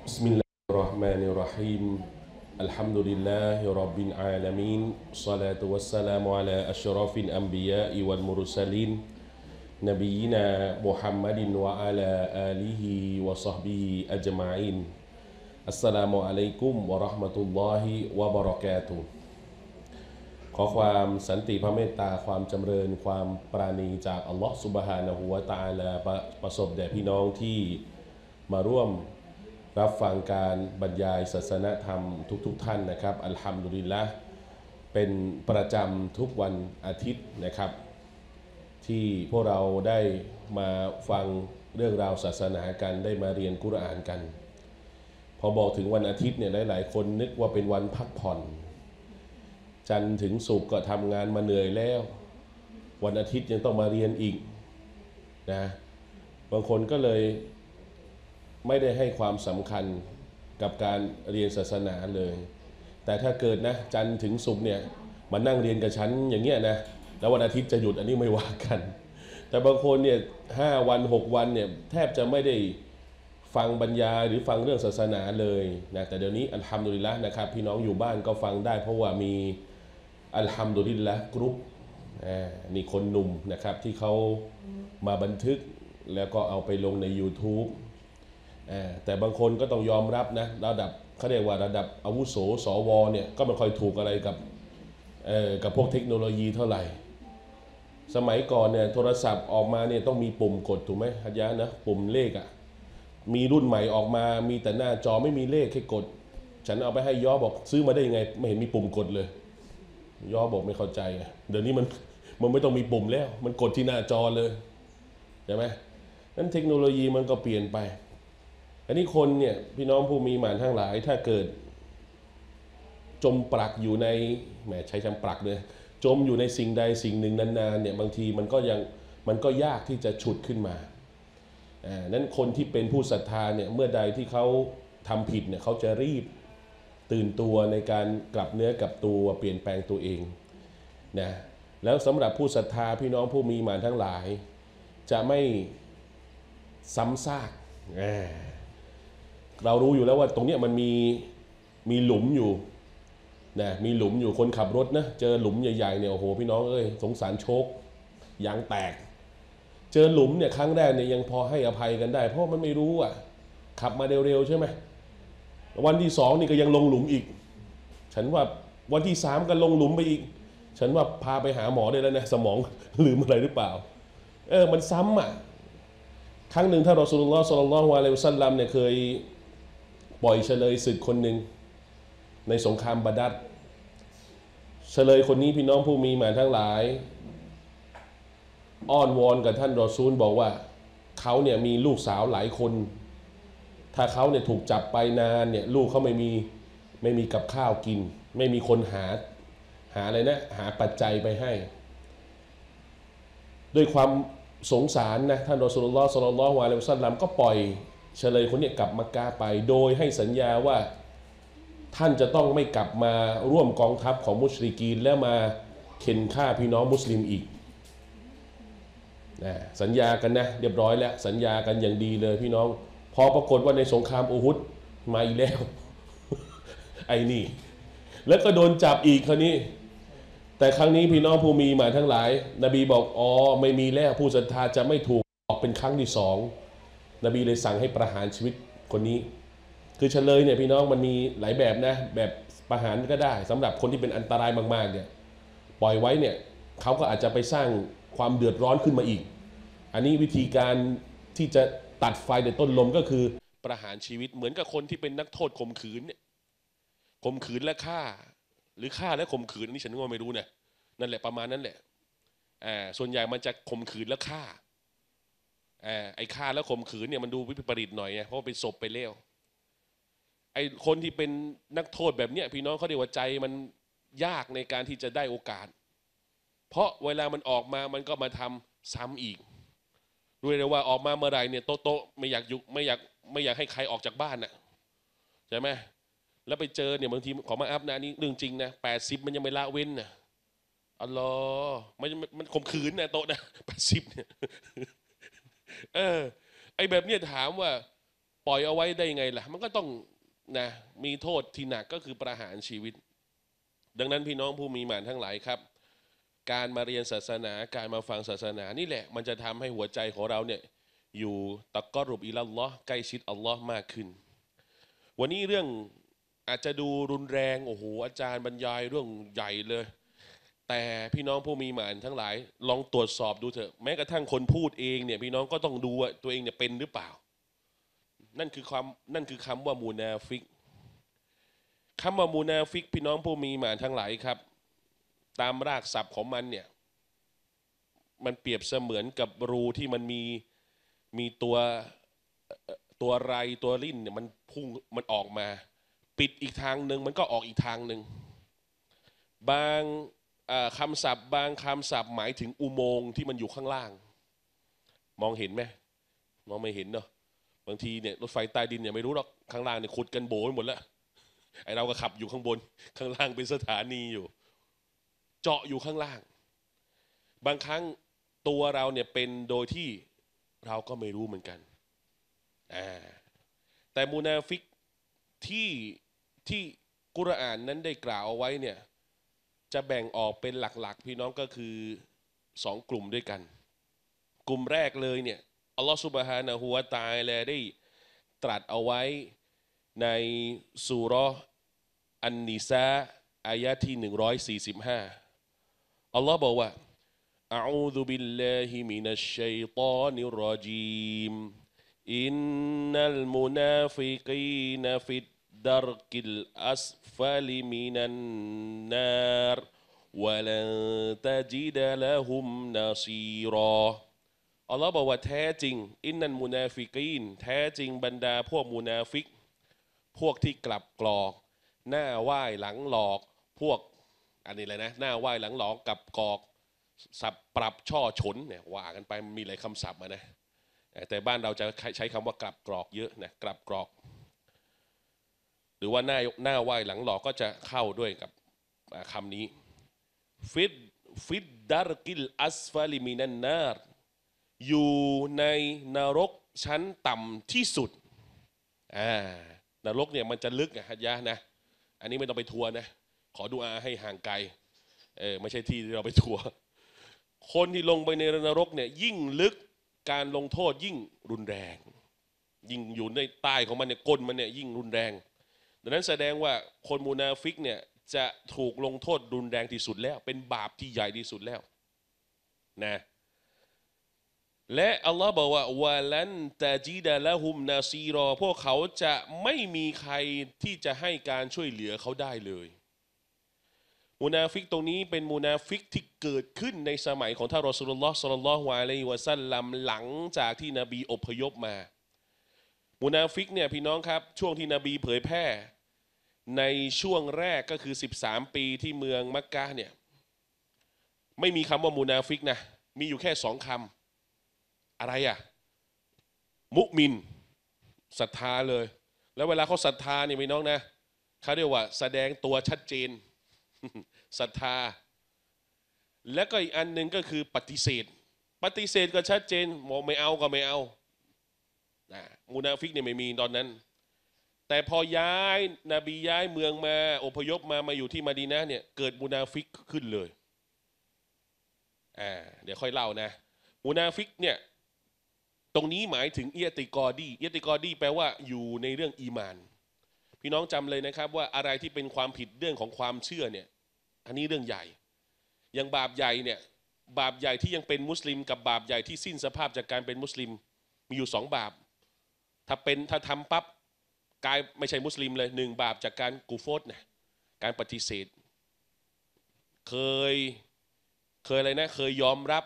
بسم الله الرحمن الرحيم الحمد لله رب العالمين صلاة والسلام على أشرف الأنبياء والمرسلين نبينا محمد وعلى آله وصحبه أجمعين السلام عليكم ورحمة الله وبركاته ขอความสันติพระเมตตาความจำเริญความปราณีจากอัลลอฮฺสุบฮานะฮุวาตาลาประสบแด่พี่น้องที่มาร่วมรับฟังการบรรยายศาสนธรรมทุก ๆทท่านนะครับ อัลฮัมดุลิลละเป็นประจำทุกวันอาทิตย์นะครับ ที่พวกเราได้มาฟังเรื่องราวศาสนากันได้มาเรียนกุรอานกัน พอบอกถึงวันอาทิตย์เนี่ยหลายๆ คนนึกว่าเป็นวันพักผ่อน จันถึงสุกก็ทำงานมาเหนื่อยแล้ว วันอาทิตย์ยังต้องมาเรียนอีกนะบางคนก็เลยไม่ได้ให้ความสำคัญกับการเรียนศาสนาเลย แต่ถ้าเกิดนะจันถึงสุขเนี่ยมานั่งเรียนกับฉันอย่างเงี้ยนะ แล้ววันอาทิตย์จะหยุดอันนี้ไม่ว่ากัน แต่บางคนเนี่ยห้าวันหกวันเนี่ยแทบจะไม่ได้ฟังบรรยายหรือฟังเรื่องศาสนาเลยนะ แต่เดี๋ยวนี้อัลฮัมดุลิละนะครับ พี่น้องอยู่บ้านก็ฟังได้เพราะว่ามีอัลฮัมดุลิละกรุ๊ปนี่คนหนุ่มนะครับที่เขามาบันทึกแล้วก็เอาไปลงใน YouTube แต่บางคนก็ต้องยอมรับนะ ระดับเขาเรียกว่าระดับอาวุโส สวเนี่ย ก็ไม่ค่อยถูกอะไรกับ กับพวกเทคโนโลยีเท่าไหร่ สมัยก่อนเนี่ยโทรศัพท์ออกมาเนี่ยต้องมีปุ่มกด ถูกไหมฮัจยะนะ ปุ่มเลขอะ่ะ มีรุ่นใหม่ออกมา มีแต่หน้าจอไม่มีเลขให้กด ฉันเอาไปให้ย่อบอกซื้อมาได้ยังไง ไม่เห็นมีปุ่มกดเลยย่อบอกไม่เข้าใจ เดี๋ยวนี้มันมันไม่ต้องมีปุ่มแล้ว มันกดที่หน้าจอเลยใช่ไหมนั้นเทคโนโลยีมันก็เปลี่ยนไปอันนี้คนเนี่ยพี่น้องผู้มีหมานทั้งหลาย ถ้าเกิดจมปลักอยู่ในแหมใช้คำปลักเลยจมอยู่ในสิ่งใดสิ่งหนึ่งนานๆเนี่ยบางทีมันก็ยังมันก็ยากที่จะฉุดขึ้นมาอ่า นั้นคนที่เป็นผู้ศรัทธาเนี่ยเมื่อใดที่เขาทำผิดเนี่ยเขาจะรีบตื่นตัวในการกลับเนื้อกลับตัวเปลี่ยนแปลงตัวเองนะแล้วสำหรับผู้ศรัทธาพี่น้องผู้มีหมานทั้งหลาย จะไม่ซ้ำซากอ่าเรารู้อยู่แล้วว่าตรงนี้มันมีมีหลุมอยู่นะมีหลุมอยู่คนขับรถนะเจอหลุมใหญ่ๆเนี่ยโอ้โหพี่น้องเอ้ยสงสารโชคยางแตก เจอหลุมเนี่ยครั้งแรกเนี่ยยังพอให้อภัยกันได้ เพราะมันไม่รู้อ่ะ ขับมาเร็วๆใช่ไหมวันที่สองนี่ก็ยังลงหลุมอีก ฉันว่าวันที่สามก็ลงหลุมไปอีก ฉันว่าพาไปหาหมอได้แล้วนะสมองลืมอะไรหรือเปล่า เออมันซ้ำอ่ะครั้งหนึ่งถ้าเราสุลต่านสุลต่านวะเลวซัลลัมเนี่ยเคยปล่อยเฉลยศึกคนหนึ่งในสงครามบาดัดเฉลยคนนี้พี่น้องผู้มีหมายทั้งหลาย อ้อนวอนกับท่านรอซูลบอกว่าเขาเนี่ยมีลูกสาวหลายคน ถ้าเขาเนี่ยถูกจับไปนานเนี่ยลูกเขาไม่มีไม่มีกับข้าวกิน ไม่มีคนหาหาอะไรนะหาปัจจัยไปให้ ด้วยความสงสารนะท่านรอซูลลอฮ์สลลลอฮ์วาเลวซัลลัมก็ปล่อยเฉลยคนนี้กลับมากาไปโดยให้สัญญาว่าท่านจะต้องไม่กลับมาร่วมกองทัพของมุชริกีนและมาเข็นฆ่าพี่น้องมุสลิมอีกนะสัญญากันนะเรียบร้อยแล้ว สัญญากันอย่างดีเลยพี่น้องพอปรากฏว่าในสงครามอูฮุดมาอีกแล้ว ไอ้นี่ แล้วก็โดนจับอีกคราวนี้ แต่ครั้งนี้พี่น้องผู้มีมาทั้งหลาย นบีบอกอ๋อไม่มีแล้วผู้ศรัทธาจะไม่ถูกออกเป็นครั้งที่สองนบีเลยสั่งให้ประหารชีวิตคนนี้ คือเฉลยเนี่ยพี่น้องมันมีหลายแบบนะแบบประหารก็ได้ สำหรับคนที่เป็นอันตรายมากๆ เนี่ยปล่อยไว้เนี่ยเขาก็อาจจะไปสร้างความเดือดร้อนขึ้นมาอีก อันนี้วิธีการที่จะตัดไฟในต้นลมก็คือ ประหารชีวิตเหมือนกับคนที่เป็นนักโทษข่มขืนเนข่มขืนและฆ่า หรือฆ่าและข่มขืนอันนี้ฉันก็ไม่รู้นะนั่นแหละประมาณนั้นแหละอ่าส่วนใหญ่มันจะข่มขืนและฆ่าไอ้ฆ่าแล้วข่มขืนเนี่ยมันดูวิปริตหน่อยไงเพราะว่าเป็นศพไปเล้วไอ้คนที่เป็นนักโทษแบบเนี้ยพี่น้องเขาเรียกว่าใจมันยากในการที่จะได้โอกาส เพราะเวลามันออกมามันก็มาทำซ้ำอีก ด้วยเลยว่าออกมาเมื่อไรเนี่ยโต๊ะไม่อยากยุไม่อยากไม่อยากให้ใครออกจากบ้านน่ะใช่ไหมแล้วไปเจอเนี่ย บางทีขอมาอัพนะนี่เรื่องจริงนะแปดสิบมันยังไม่ละเว้นนะอ๋อมันมันข่มขืนนะโต๊ะนะแปดสิบเนี่ยเออไอแบบเนี้ยถามว่าปล่อยเอาไว้ได้ไงล่ะ มันก็ต้องนะมีโทษที่หนักก็คือประหารชีวิต ดังนั้นพี่น้องผู้มีหมานทั้งหลายครับ การมาเรียนศาสนา การมาฟังศาสนานี่แหละ มันจะทำให้หัวใจของเราเนี่ยอยู่ตะกอรุบอิลัลอ์ใกล้ชิดอัลลอฮ์มากขึ้น วันนี้เรื่องอาจจะดูรุนแรงโอ้โหอาจารย์บรรยายเรื่องใหญ่เลยแต่พี่น้องผู้มีหมานทั้งหลาย ลองตรวจสอบดูเถอะแม้กระทั่งคนพูดเองเนี่ยพี่น้องก็ต้องดูว่า ตัวเองเนี่ยเป็นหรือเปล่า นั่นคือความนั่นคือคำว่ามูนาฟิกคำว่ามูนาฟิก พี่น้องผู้มีหมานทั้งหลายครับ ตามรากศัพท์ของมันเนี่ย มันเปรียบเสมือนกับรูที่มันมีมีตัว ตัวไรตัวลิ่นเนี่ย มันพุ่งมันออกมา ปิดอีกทางหนึ่งมันก็ออกอีกทางหนึ่งบางคำศัพท์บางคำศัพท์หมายถึงอุโมงค์ที่มันอยู่ข้างล่าง มองเห็นไหมมองไม่เห็นเนาะบางทีเนี่ยรถไฟใต้ดินเนี่ยไม่รู้หรอกข้างล่างเนี่ยขุดกันโบไปหมดแล้วไอเราก็ขับอยู่ข้างบน ข้างล่างเป็นสถานีอยู่ เจาะอยู่ข้างล่าง บางครั้งตัวเราเนี่ยเป็นโดยที่เราก็ไม่รู้เหมือนกัน แต่มูนาฟิกที่ ที่กุรอานนั้นได้กล่าวเอาไว้เนี่ยจะแบ่งออกเป็นหลักๆ พี่น้องก็คือสองกลุ่มด้วยกัน กลุ่มแรกเลยเนี่ย อัลลอฮฺสุบฮานะฮูวตายแลได้ตรัสเอาไว้ในสุรอัน นิซาอายะที่ 145 อัลลอฮ์บอกว่า أعوذ بالله من الشيطان الرجيم إن المنافقين في الدرك الأسفل من النار ولن تجد لهم نصيرا อัลลอฮ์บอกว่าแท้จริงอินนันมุนาฟิกีนแท้จริงบรรดาพวกมุนาฟิกพวกที่กลับกรอก หน้าไหว้หลังหลอกพวกอันนี้เลยนะหน้าไหว้หลังหลอกกับกอกสับปรับช่อฉนเนี่ยว่ากันไปมีหลายคำศัพท์นะแต่บ้านเราจะใช้คำว่ากลับกรอกเยอะนะกลับกรอกหรือว่าหน้าหน้าไหวหลังหลอกก็จะเข้าด้วยกับคำนี้ฟิดฟิดดาร์กิลอัสฟาลิมินันนาร์อยู่ในนรกชั้นต่ำที่สุดอ่านรกเนี่ยมันจะลึกนะฮัยะนะ อันนี้ไม่ต้องไปทัวร์นะ ขอดูอาให้ห่างไกลเออไม่ใช่ที่เราไปทัวร์คนที่ลงไปในนรกเนี่ยยิ่งลึกการลงโทษยิ่งรุนแรง ยิ่งอยู่ในใต้ของมันเนี่ยก้นมันเนี่ยยิ่งรุนแรงดังนั้นแสดงว่าคนมูนาฟิกเนี่ยจะถูกลงโทษรุนแรงที่สุดแล้ว เป็นบาปที่ใหญ่ที่สุดแล้วนะและอัลลอฮ์บอกว่าวาลันตาจีดาละหุมนาซีรอ พวกเขาจะไม่มีใครที่จะให้การช่วยเหลือเขาได้เลย มูนาฟิกตรงนี้เป็นมูนาฟิกที่เกิดขึ้นในสมัยของท่านรอสุลลอฮ์สุลลัลลอฮุอะลัยฮิวะสัลลัมหลังจากที่นบีอพยพมามูนาฟิกเนี่ยพี่น้องครับ ช่วงที่นบีเผยแพร่ ในช่วงแรกก็คือ 13 ปีที่เมืองมักกะเนี่ย ไม่มีคำว่ามูนาฟิกนะ มีอยู่แค่สองคำอะไรอะมุมินศรัทธาเลย แล้วเวลาเขาศรัทธาเนี่ยพี่น้องนะเขาเรียกว่าแสดงตัวชัดเจนศรัทธา แล้วก็อีกอันหนึ่งก็คือปฏิเสธ ปฏิเสธก็ชัดเจนมองไม่เอาก็ไม่เอามูนาฟิกเนี่ยไม่มีตอนนั้น แต่พอย้ายนาบีย้ายเมืองมาอพยพมามาอยู่ที่มาดีนะเนี่ยเกิดมูนาฟิกขึ้นเลยอ่าเดี๋ยวค่อยเล่านะมูนาฟิกเนี่ยตรงนี้หมายถึงเอียติกอดีเอียติกอดีแปลว่าอยู่ในเรื่องอีมาน พี่น้องจำเลยนะครับว่าอะไรที่เป็นความผิดเรื่องของความเชื่อเนี่ยอันนี้เรื่องใหญ่อย่างบาปใหญ่เนี่ยบาปใหญ่ที่ยังเป็นมุสลิมกับบาปใหญ่ที่สิ้นสภาพจากการเป็นมุสลิมมีอยู่สองบาปถ้าเป็น ถ้าทำปับ๊บกลายไม่ใช่มุสลิมเลยหนึ่งบาปจากการกูโฟตนะ การปฏิเสธ เคยเคยอะไรนะ เคยยอมรับ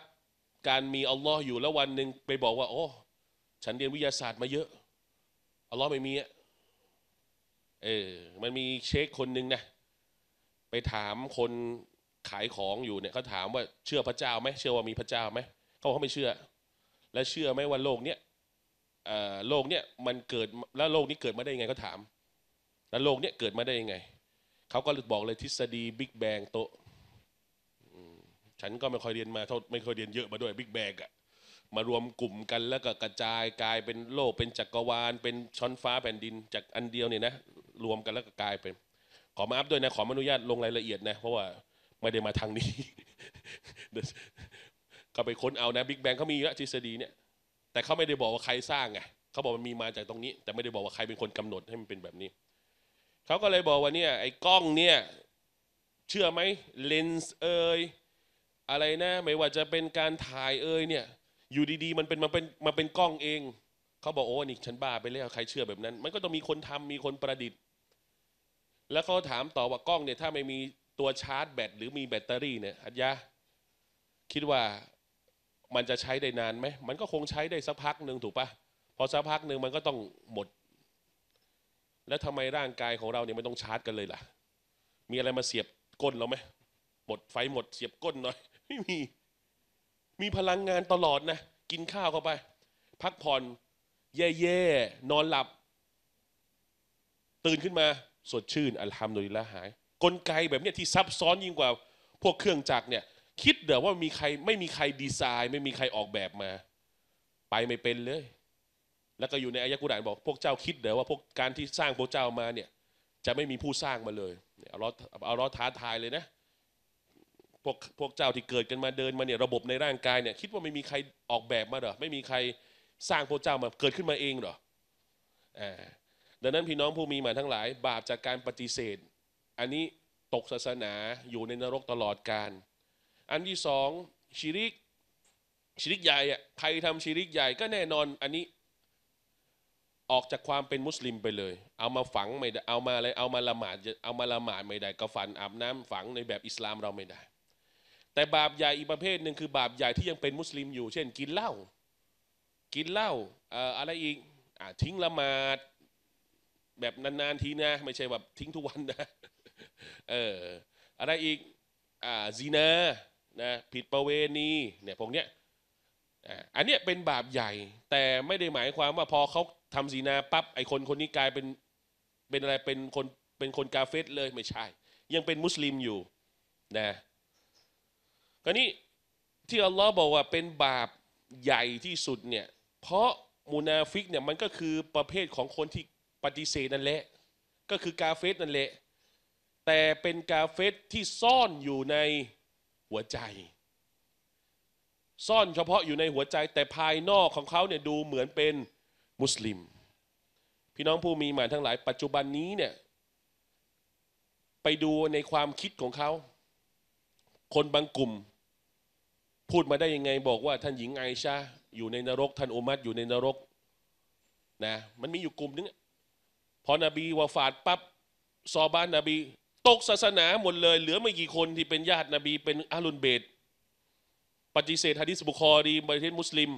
การมีอัลลอฮ์อยู่แล้ววันหนึ่งไปบอกว่า โอ้ฉันเรียนวิทยาศาสตร์มาเยอะอัลลอฮ์ไม่มีอะเออมันมีเชคคนหนึ่งนะ ไปถามคนขายของอยู่เนี่ยเขาถามว่าเชื่อพระเจ้าไหมเชื่อว่ามีพระเจ้าไหมเขาบอกเขาไม่เชื่อ และเชื่อไหมว่าโลกเนี้ยโลกเนี่ยมันเกิดแล้วโลกนี้เกิดมาได้ยังไงเขาถาม แล้วโลกเนี่ยเกิดมาได้ยังไง เขาก็บอกเลยทฤษฎีบิ๊กแบงโตฉันก็ไม่ค่อยเรียนมาไม่ค่อยเรียนเยอะมาด้วยบิ๊กแบงอะมารวมกลุ่มกันแล้วก็กระจายกลายเป็นโลกเป็นจักรวาล เป็นช้อนฟ้าแผ่นดิน จากอันเดียวเนี่ยนะรวมกันแล้วก็กลายเป็นขอมาอัพด้วยนะขออนุญาตลงรายละเอียดนะเพราะว่าไม่ได้มาทางนี้ ก็ไปค้นเอานะบิ๊กแบงเขามีละทฤษฎีเนี่ยแต่เขาไม่ได้บอกว่าใครสร้างไงเขาบอกมันมีมาจากตรงนี้ แต่ไม่ได้บอกว่าใครเป็นคนกำหนดให้มันเป็นแบบนี้ เขาก็เลยบอกว่าเนี่ยไอ้กล้องเนี่ยเชื่อไหมเลนส์เอ่ยอะไรนะ ไม่ว่าจะเป็นการถ่ายเอ่ยเนี่ยอยู่ดีๆมันเป็นมาเป็นมาเป็นกล้องเอง เขาบอกโอ้นี่ฉันบ้า ไปแล้วใครเชื่อแบบนั้น มันก็ต้องมีคนทำมีคนประดิษฐ์ แล้วเขาถามต่อว่ากล้องเนี่ยถ้าไม่มีตัวชาร์จแบตหรือมีแบตเตอรี่เนี่ยอัจยะคิดว่ามันจะใช้ได้นานไหม มันก็คงใช้ได้สักพักหนึ่งถูกปะพอสักพักหนึ่งมันก็ต้องหมด แล้วทำไมร่างกายของเราเนี่ยไม่ต้องชาร์จกันเลยล่ะ มีอะไรมาเสียบก้นเราไหมหมดไฟหมดเสียบก้นหน่อย ไม่มี มีพลังงานตลอดนะ กินข้าวเข้าไป พักผ่อน เย่ๆนอนหลับ ตื่นขึ้นมาสดชื่น อัลฮัมดุลิลละหาย กลไกแบบนี้ที่ซับซ้อนยิ่งกว่า พวกเครื่องจักรเนี่ยคิดเดี๋ยวว่ามีใครไม่มีใครดีไซน์ไม่มีใครออกแบบมา ไปไม่เป็นเลย แล้วก็อยู่ในอายะกุรานบอก พวกเจ้าคิดเดี๋ยวว่าพวกการที่สร้างพวกเจ้ามาเนี่ยจะไม่มีผู้สร้างมาเลยเอาล้อเอาล้อท้าทายเลยนะพวกพวกเจ้าที่เกิดกันมาเดินมาเนี่ยระบบในร่างกายเนี่ยคิดว่าไม่มีใครออกแบบมาเหรอไม่มีใครสร้างพระเจ้ามาเกิดขึ้นมาเองเหรอ่ดังนั้นพี่น้องผู้มีมาทั้งหลายบาปจากการปฏิเสธ อันนี้ตกศาสนาอยู่ในนรกตลอดกาลอันที่สองชิริกชิริกใหญ่อะใครทำชิริกใหญ่ก็แน่นอน อันนี้ออกจากความเป็นมุสลิมไปเลย เอามาฝังไม่ได้เอามาอะไรเอามาละหมาดเอามาละหมาดไม่ได้ ก็ฝันอาบน้ำฝังในแบบอิสลามเราไม่ได้ แต่บาปใหญ่อีกประเภทหนึ่งคือ บาปใหญ่ที่ยังเป็นมุสลิมอยู่ เช่นกินเหล้า กินเหล้าอะไรอีกอทิ้งละหมาด แบบนานๆทีนะ ไม่ใช่แบบทิ้งทุกวันนะเอออะไรอีกอ่าซีนานะผิดประเวณีเนี่ย พวกเนี้ยอันเนี้ยเป็นบาปใหญ่แต่ไม่ได้หมายความว่าพอเขาทำสีนาปั๊บไอ้คนคนนี้กลายเป็นเป็นอะไรเป็นคนเป็นคนกาเฟสเลยไม่ใช่ ยังเป็นมุสลิมอยู่นะกวนี้ที่อัลลอฮ์บอกว่าเป็นบาปใหญ่ที่สุดเนี่ย เพราะมูนาฟิกเนี่ย มันก็คือประเภทของคนที่ปฏิเสธนั่นแหละ ก็คือกาเฟสนั่นแหละ แต่เป็นกาเฟสที่ซ่อนอยู่ในหัวใจ ซ่อนเฉพาะอยู่ในหัวใจ แต่ภายนอกของเขาเนี่ยดูเหมือนเป็นมุสลิม พี่น้องผู้มีหมายทั้งหลายปัจจุบันนี้เนี่ยไปดูในความคิดของเขา คนบางกลุ่ม พูดมาได้ยังไงบอกว่าท่านหญิงไอชาอยู่ในนรก ท่านอุมัตอยู่ในนรกนะมันมีอยู่กลุ่มนึงพอนบีวาฟาดปับ๊บซอบานนบีตกศาสนาหมดเลยเหลือไม่กี่คนที่เป็นญาตินบีเป็นอาลุนเบตปฏิเสธฮะดิษบุคอรีประเทศมุสลิม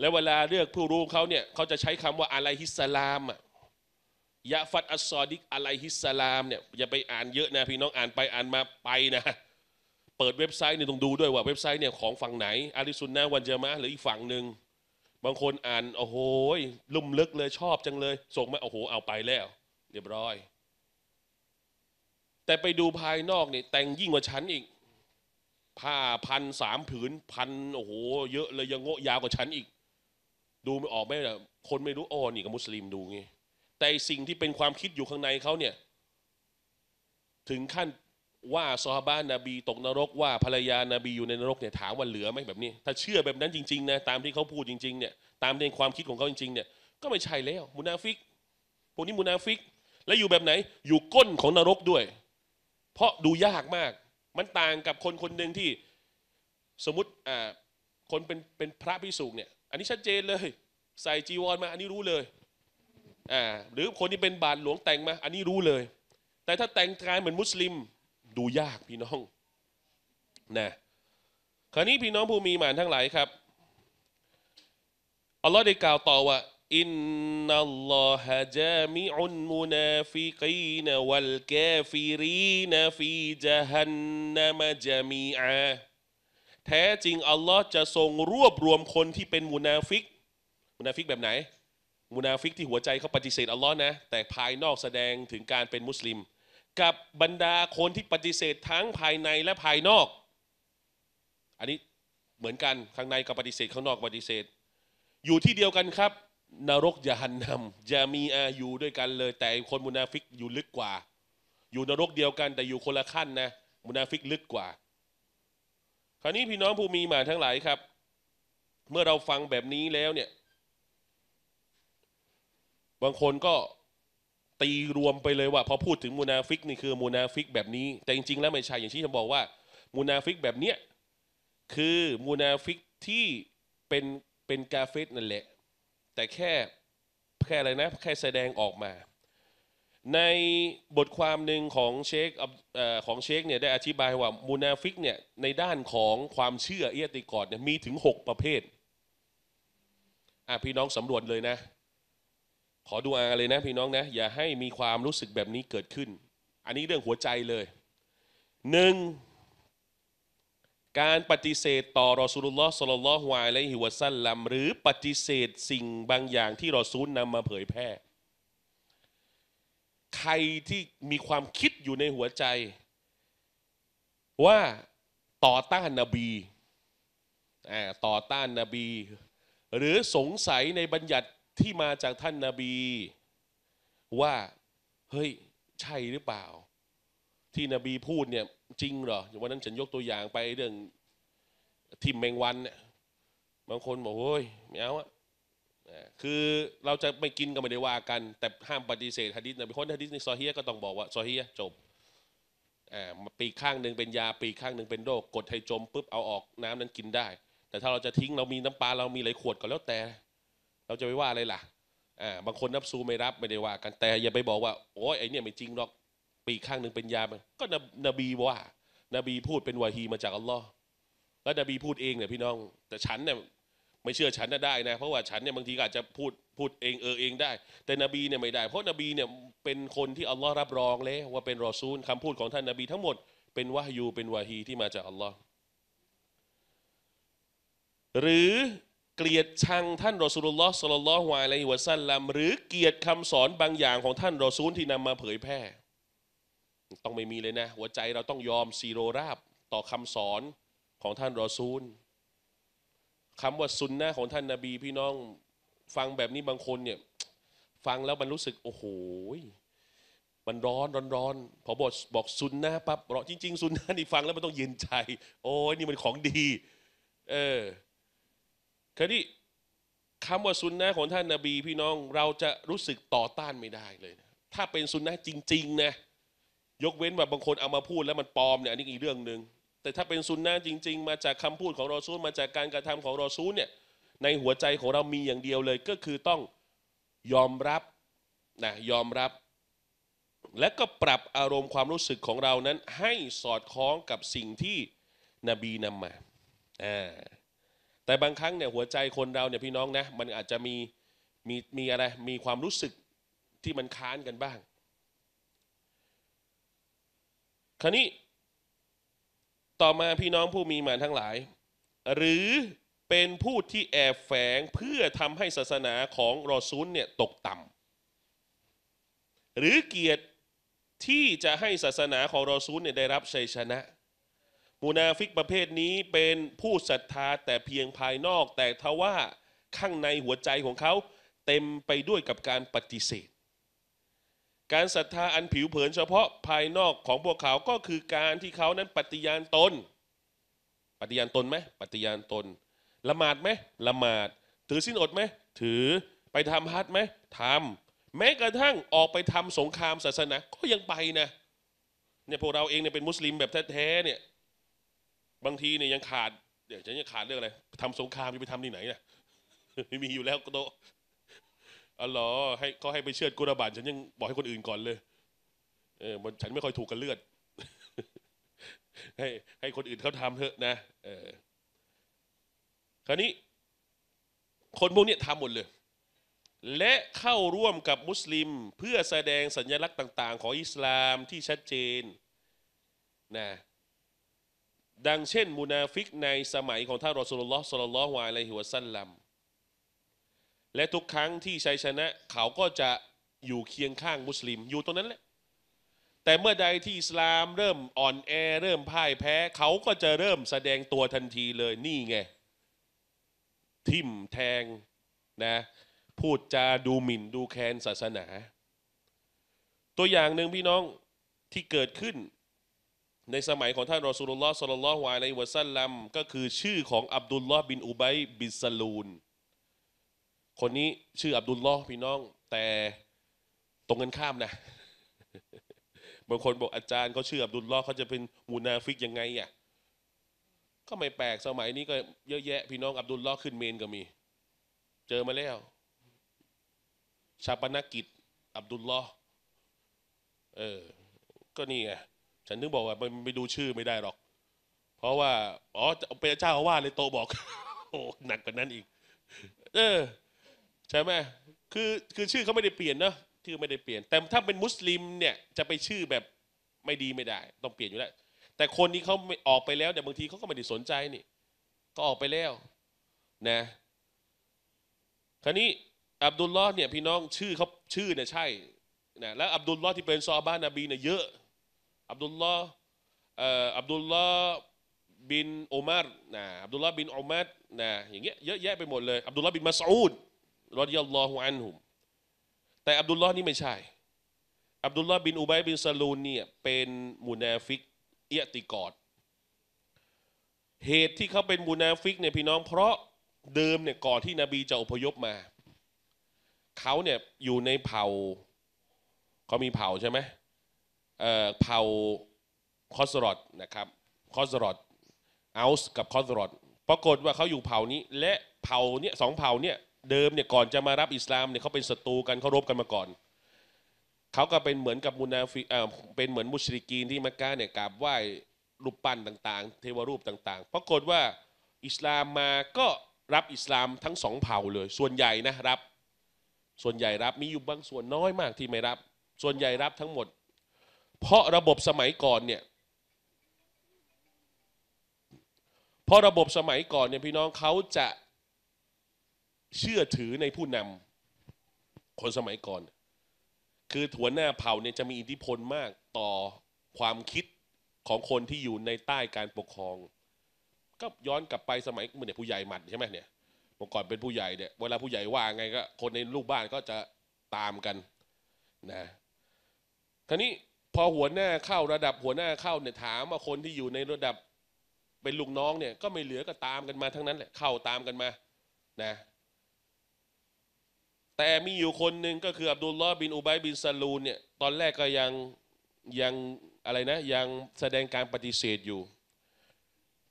และเวลาเลือกผู้รู้เขาเนี่ยเขาจะใช้คำว่าอะไรฮิสลามอะยะฟัดอัสซอดิกอะไรฮิสลามเนี่ยอย่าไปอ่านเยอะนะ พี่น้องอ่านไปอ่านมาไปนะ เปิดเว็บไซต์เนี่ยต้องดูด้วยว่า เว็บไซต์เนี่ยของฝั่งไหนอาริสุนนะวันเจมาหรืออีกฝั่งหนึ่งบางคนอ่านโอ้โหลุ่มลึกเลยชอบจังเลยส่งมาโอ้โหเอาไปแล้วเรียบร้อยแต่ไปดูภายนอกนี่แต่งยิ่งกว่าฉันอีกผ้าพันสามผืนพันโอ้โห เยอะเลยยังโง่ยาวกว่าฉันอีก ดูไม่ออกไหมล่ะคนไม่รู้อ้อนี่กับมุสลิมดูไงแต่สิ่งที่เป็นความคิดอยู่ข้างในเขาเนี่ย ถึงขั้นว่าซอฮาบานาบีตกนรกว่าภรรยานาบีอยู่ในนรกเนี่ย ถามว่าเหลือไหมแบบนี้ ถ้าเชื่อแบบนั้นจริงๆนะตามที่เขาพูดจริงๆเนี่ยตามในความคิดของเขาจริงๆเนี่ยก็ไม่ใช่แล้ว มุนาฟิกพวกนี้มุนาฟิกและอยู่แบบไหน อยู่ก้นของนรกด้วยเพราะดูยากมาก มันต่างกับคนคนหนึ่งที่สมมติอ่าคนเป็นเป็นพระพิสุเนี่ย อันนี้ชัดเจนเลย ใส่จีวรมา อันนี้รู้เลยอ่าหรือคนที่เป็นบาทหลวงแต่งมาอันนี้รู้เลย แต่ถ้าแต่งกายเหมือนมุสลิมดูยากพี่น้อง นะ คราวนี้พี่น้องผู้มีหมานทั้งหลายครับ อัลลอฮ์ได้กล่าวต่อว่า إن الله جامع المنافقين والكافرين في جهنم جميعا แท้จริง อัลลอฮ์จะทรงรวบรวมคนที่เป็นมุนาฟิก มุนาฟิกแบบไหน มุนาฟิก ที่หัวใจเขาปฏิเสธอัลลอฮ์นะ แต่ภายนอกแสดงถึงการเป็นมุสลิม กับบรรดาคนที่ปฏิเสธทั้งภายในและภายนอก อันนี้เหมือนกัน ข้างในก็ปฏิเสธ ข้างนอกปฏิเสธ อยู่ที่เดียวกันครับนรกยะหันนำจะมีอาอยู่ด้วยกันเลยแต่คนมุนาฟิกอยู่ลึกกว่า อยู่นรกเดียวกันแต่อยู่คนละขั้นนะมุนาฟิกลึกกว่า คราวนี้พี่น้องผู้มีมาทั้งหลายครับ เมื่อเราฟังแบบนี้แล้วเนี่ยบางคนก็ตีรวมไปเลยว่าพอพูดถึงมูนาฟิกนี่คือมูนาฟิกแบบนี้ แต่จริงๆ แล้วไม่ใช่อย่างที่ผมบอกว่ามูนาฟิกแบบเนี้ยคือมูนาฟิกที่เป็นเป็นกาเฟสนั่นแหละแต่แค่แค่อะไรนะแค่แสดงออกมา ในบทความหนึ่งของเชคของเชคเนี่ยได้อธิบายว่ามูนาฟิกเนี่ยในด้านของความเชื่อเอียติกอดเนี่ยมีถึง 6 ประเภทอ่ะพี่น้องสำรวจเลยนะ ขอดูอาเลยนะพี่น้องนะ อย่าให้มีความรู้สึกแบบนี้เกิดขึ้น อันนี้เรื่องหัวใจเลยหนึ่งการปฏิเสธ ต่อรอซูลุลลอฮ์สลลัลลอฮุอะลัยฮิวะซัลลัมหรือปฏิเสธสิ่งบางอย่างที่รอซูลนำมาเผยแพร่ ใครที่มีความคิดอยู่ในหัวใจ ว่าต่อต้านนบีต่อต้านนบี หรือสงสัยในบัญญัติที่มาจากท่านนบีว่าเฮ้ยใช่หรือเปล่าที่นบีพูดเนี่ยจริงเหรอ วันนั้นฉันยกตัวอย่างไปเรื่องทิมแมงวันเนี่ยบางคนบอกโอ้ยไม่เอาอะคือเราจะไม่กินก็ไม่ได้ว่ากันแต่ห้ามปฏิเสธฮะดิษนะเพราะฮะดิษในซอฮียก็ต้องบอกว่าซอฮียจบ ปีข้างหนึ่งเป็นยาปีข้างหนึ่งเป็นโรค กดให้จมปุ๊บ เอาออกน้ำนั้นกินได้ แต่ถ้าเราจะทิ้งเรามีน้ำปลาเรามีหลายขวดก็แล้วแต่ เราจะไปว่าอะไรล่ะบางคนนับซูไม่รับไม่ได้ว่ากันแต่อย่าไปบอกว่าโอ้ยไอเนี่ยไม่จริงหรอกปีกข้างหนึ่งเป็นยามก็นบีว่า นบีพูดเป็นวาฮีมาจากอัลลอฮ์แล้วนบีพูดเองเนี่ยพี่น้อง แต่ฉันเนี่ย ไม่เชื่อฉันได้นะ เพราะว่าฉันเนี่ยบางทีอาจจะพูดพูดเองเออเองได้ แต่นบีเนี่ยไม่ได้ เพราะนบีเนี่ยเป็นคนที่อัลลอฮ์รับรองแล้วว่าเป็นรอซูล คำพูดของท่านนบี ทั้งหมด เป็นวาฮยูเป็นวาฮีที่มาจากอัลลอฮ์หรือเกลียดชังท่านรอซูลุลลอฮ์สลลัลลฮุอะลยฮิวะซัลลัม หรือเกลียดคำสอนบางอย่างของท่านรอซูลที่นำมาเผยแพร่ต้องไม่มีเลยนะ หัวใจเราต้องยอมซีโรราบ ต่อคำสอนของท่านรอซูลคำว่าซุนนะของท่านนาบีพี่น้อง ฟังแบบนี้บางคนเนี่ยฟังแล้วมันรู้สึกโอ้โหมันร้อนร้อนร้อนพอบอกบอกซุนนะปั๊บเราจริงๆซุนนะนี่ฟังแล้วมันต้องเย็นใจ โอ้ยนี่มันของดี เออคดนี้คำว่าซุนนะของท่านนาบีพี่น้องเราจะรู้สึกต่อต้านไม่ได้เลยนะถ้าเป็นซุนนะจริง ๆนะยกเว้นว่าบางคนเอามาพูดแล้วมันปลอมเนี่ยอันนี้อีกเรื่องหนึ่งแต่ถ้าเป็นซุนนะจริง ๆ มาจากคำพูดของ รอซูลมาจากการกระทำของ รอซูลเนี่ยในหัวใจของเรามีอย่างเดียวเลย ก็คือต้องยอมรับนะยอมรับ และก็ปรับอารมณ์ความรู้สึกของเรานั้น ให้สอดคล้องกับสิ่งที่นบีนำมาแต่บางครั้งเนี่ยหัวใจคนเราเนี่ยพี่น้องนะมันอาจจะมีมีมีอะไรมีความรู้สึกที่มันค้านกันบ้างคราวนี้ต่อมาพี่น้องผู้มีมานทั้งหลาย หรือเป็นผู้ที่แอบแฝงเพื่อทำให้ศาสนาของรอซูลเนี่ยตกต่ำหรือเกียรติที่จะให้ศาสนาของรอซูลเนี่ยได้รับชัยชนะ มูนาฟิกประเภทนี้เป็นผู้ศรัทธาแต่เพียงภายนอกแต่ทว่าข้างในหัวใจของเขาเต็มไปด้วยกับการปฏิเสธการศรัทธาอันผิวเผินเฉพาะภายนอกของพวกเขาก็คือการที่เขานั้นปฏิญาณตนปฏิญาณตนไหมปฏิญาณตน ละหมาดไหมละหมาดถือสินอดไหม ถือไปทำฮัทไหมทำแม้กระทั่งออกไปทำสงครามศาสนาก็ยังไปนะเนี่ยพวกเราเองเนี่ยเป็นมุสลิมแบบแท้ๆเนี่ย บางทีเนี่ยยังขาดเดี๋ยวจะยังขาดเรื่องอะไรทำสงครามจะไปทำที่ไหนเนี่่มีอยู่แล้วก็โตอ๋อ ให้เขาให้ไปเชือดกุรบาดฉันยังบอกให้คนอื่นก่อนเลย เออฉันไม่ค่อยถูกกันเลือด ให้ให้คนอื่นเขาทำเถอะนะ เออ คราวนี้ คนพวกนี้ทำหมดเลย และเข้าร่วมกับมุสลิม เพื่อแสดงสัญลักษณ์ต่าง ๆ ของอิสลามที่ชัดเจน นะดังเช่น มุนาฟิกในสมัยของท่านรอสุลลอฮ์สลลัลลอฮุอะลัยฮิวะสัลลัมและทุกครั้งที่ชัยชนะเขาก็จะอยู่เคียงข้างมุสลิมอยู่ตรงนั้นแหละ แต่เมื่อใดที่อิสลามเริ่มอ่อนแอเริ่มพ่ายแพ้ เขาก็จะเริ่มแสดงตัวทันทีเลยนี่ไง ทิมแทงนะพูดจาดูหมิ่นดูแคลนศาสนา ตัวอย่างหนึ่งพี่น้องที่เกิดขึ้น ในสมัยของท่านรอสูลุลลอฮ์สุลลัลลอฮุอะลัยวะซัลลัม ก็คือชื่อของอับดุลลอฮ์บินอุบัยบินซาลูนคนนี้ชื่ออับดุลลอฮ์พี่น้อง แต่ตรงกันข้ามนะบางคนบอกอาจารย์เขาชื่ออับดุลลอฮ์เขาจะเป็นมูนาฟิกยังไงอ่ะ ก็ไม่แปลกสมัยนี้ก็เยอะแยะ พี่น้องอับดุลลอฮ์ขึ้นเมนก็มี เจอมาแล้วชาปนกิจอับดุลลอฮ์เออก็นี่ไงฉันถึงบอกว่าไปดูชื่อไม่ได้หรอก เพราะว่าอ๋อเป็นเจ้าอาวาสเลยโตบอก โอ้หนักกว่านั้นอีก เออใช่ไหม คือคือชื่อเขาไม่ได้เปลี่ยนเนาะ ชื่อไม่ได้เปลี่ยน แต่ถ้าเป็นมุสลิมเนี่ยจะไปชื่อแบบไม่ดีไม่ได้ ต้องเปลี่ยนอยู่แล้ว แต่คนนี้เขาไม่ออกไปแล้วแต่บางทีเขาก็ไม่ได้สนใจนี่ ก็ออกไปแล้ว นะ คราวนี้อับดุลลอฮ์เนี่ยพี่น้องชื่อเขาชื่อเนี่ยใช่ นะ แล้วอับดุลลอฮ์ที่เป็นซอบ้านนบีเนี่ยเยอะ อับดุลลอฮ์อับดุลลอฮ์บินอุมารนะ อับดุลลอฮ์บินอุมารนะ อย่างเงี้ยเยอะแยะไปหมดเลย อับดุลลอฮ์บินมัสอูดรอยัลลอฮุอันฮุม แต่อับดุลลอฮ์นี่ไม่ใช่ อับดุลลอฮ์บินอุบัยบินซาลูนเนี่ยเป็นมุนาฟิกเอียติกอด เหตุที่เขาเป็นมุนาฟิกเนี่ยพี่น้อง เพราะเดิมเนี่ยก่อนที่นบีจะอพยพมา เขาเนี่ยอยู่ในเผ่าเขามีเผ่าใช่ไหมเอ่อเผ่าคอสรอดนะครับคอสรอดอัลส์กับคอสรอดปรากฏว่าเขาอยู่เผ่านี้และเผ่าเนี่ยสองเผ่าเนี่ยเดิมเนี่ยก่อนจะมารับอิสลามเนี่ยเขาเป็นศัตรูกันเขารบกันมาก่อน เขาก็เป็นเหมือนกับมุนาฟิเออเป็นเหมือนมุชริกีนที่มักกะเนี่ยกราบไหว้รูปปั้นต่าง ๆ เทวรูปต่างๆปรากฏว่าอิสลามมาก็รับอิสลามทั้งสองเผ่าเลยส่วนใหญ่นะรับ ส่วนใหญ่รับมีอยู่บางส่วนน้อยมากที่ไม่รับส่วนใหญ่รับทั้งหมด เพราะระบบสมัยก่อนเนี่ยเพราะระบบสมัยก่อนเนี่ยพี่น้องเขาจะเชื่อถือในผู้นำคนสมัยก่อน คือหัวหน้าเผ่าเนี่ยจะมีอิทธิพลมากต่อความคิดของคนที่อยู่ในใต้การปกครอง ก็ย้อนกลับไปสมัยเมื่อเนี่ยผู้ใหญ่หมัดใช่ไหมเนี่ยเมื่อก่อนเป็นผู้ใหญ่เนี่ยเวลาผู้ใหญ่ว่าไงก็คนในลูกบ้านก็จะตามกันนะทีนี้พอหัวหน้า เข้าระดับหัวหน้าเข้าเนี่ยถามว่าคนที่อยู่ในระดับเป็นลูกน้องเนี่ยก็ไม่เหลือก็ตามกันมาทั้งนั้นแหละเข้าตามกันมานะแต่มีอยู่คนหนึ่งก็คืออับดุลลอฮ์บินอุบัยบินซาลูนเนี่ยตอนแรกก็ยังยังอะไรนะยังแสดงการปฏิเสธอยู่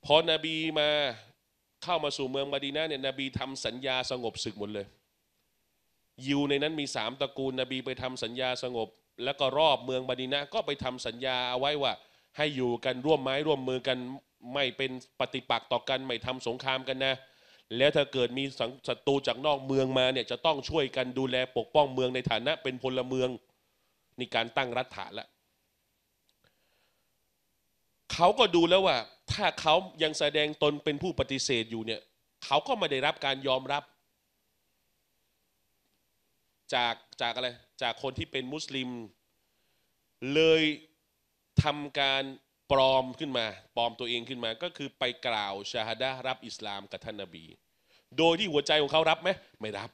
พอนบีมาเข้ามาสู่เมืองมาดีนาเนี่ยนบีทำสัญญาสงบศึกหมดเลยยิวในนั้นมีสามตระกูลนบีไปทำสัญญาสงบ แล้วก็รอบเมืองมาดีนาก็ไปทำสัญญาเอาไว้ว่า ให้อยู่กันร่วมไม้ร่วมมือกันไม่เป็นปฏิปักษ์ต่อกันไม่ทำสงครามกันนะแล้วถ้าเกิดมีศัตรูจากนอกเมืองมาเนี่ยจะต้องช่วยกันดูแลปกป้องเมืองในฐานะเป็นพลเมืองนี่การตั้งรัฐฐานละเขาก็ดูแล้วว่า ถ้าเขายังแสดงตนเป็นผู้ปฏิเสธอยู่เนี่ยเขาก็ไม่ได้รับการยอมรับจากจากอะไรจากคนที่เป็นมุสลิม เลยทำการปลอมขึ้นมาปลอมตัวเองขึ้นมาก็คือไปกล่าวชาฮดะรับอิสลาม กับท่านนบี โดยที่หัวใจของเขารับไหมไม่รับ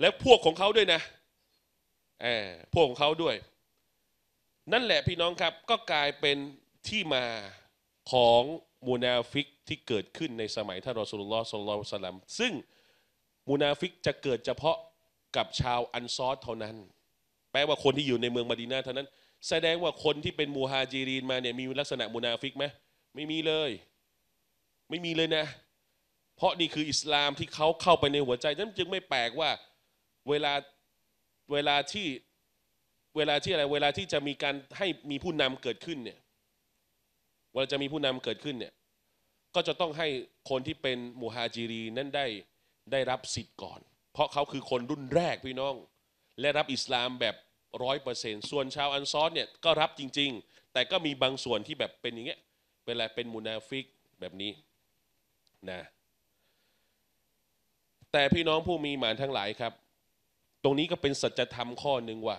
และพวกของเขาด้วยนะแอมพวกของเขาด้วย นั่นแหละพี่น้องครับ ก็กลายเป็นที่มาของมูนาฟิกที่เกิดขึ้นในสมัยท่านรอสุลลอฮ์สุลลัลสลัมซึ่งมูนาฟิกจะเกิดเฉพาะกับชาวอันซอรเท่านั้น แปลว่าคนที่อยู่ในเมืองมดีนาเท่านั้นแสดงว่าคนที่เป็นมูฮาจีรีนมาเนี่ยมีลักษณะมุนาฟิกไหมไม่มีเลย ไม่มีเลยนะ เพราะนี่คืออิสลามที่เขาเข้าไปในหัวใจนั้นจึงไม่แปลกว่า เวลาเวลาที่เวลาที่อะไรเวลาที่จะมีการให้มีผู้นำเกิดขึ้นเนี่ยเวลาจะมีผู้นำเกิดขึ้นเนี่ยก็จะต้องให้คนที่เป็นมูฮาจีรีนั้นได้ได้รับสิทธิ์ก่อน เพราะเขาคือคนรุ่นแรกพี่น้องและรับอิสลามแบบร้อยเปอร์เซ็นต์ส่วนชาวอันซอรเนี่ยก็รับจริง ๆ แต่ก็มีบางส่วนที่แบบเป็นอย่างเงี้ย เป็นอะไรเป็นมูนาฟิกแบบนี้ นะ แต่พี่น้องผู้มีหมานทั้งหลายครับ ตรงนี้ก็เป็นสัจธรรมข้อหนึ่งว่า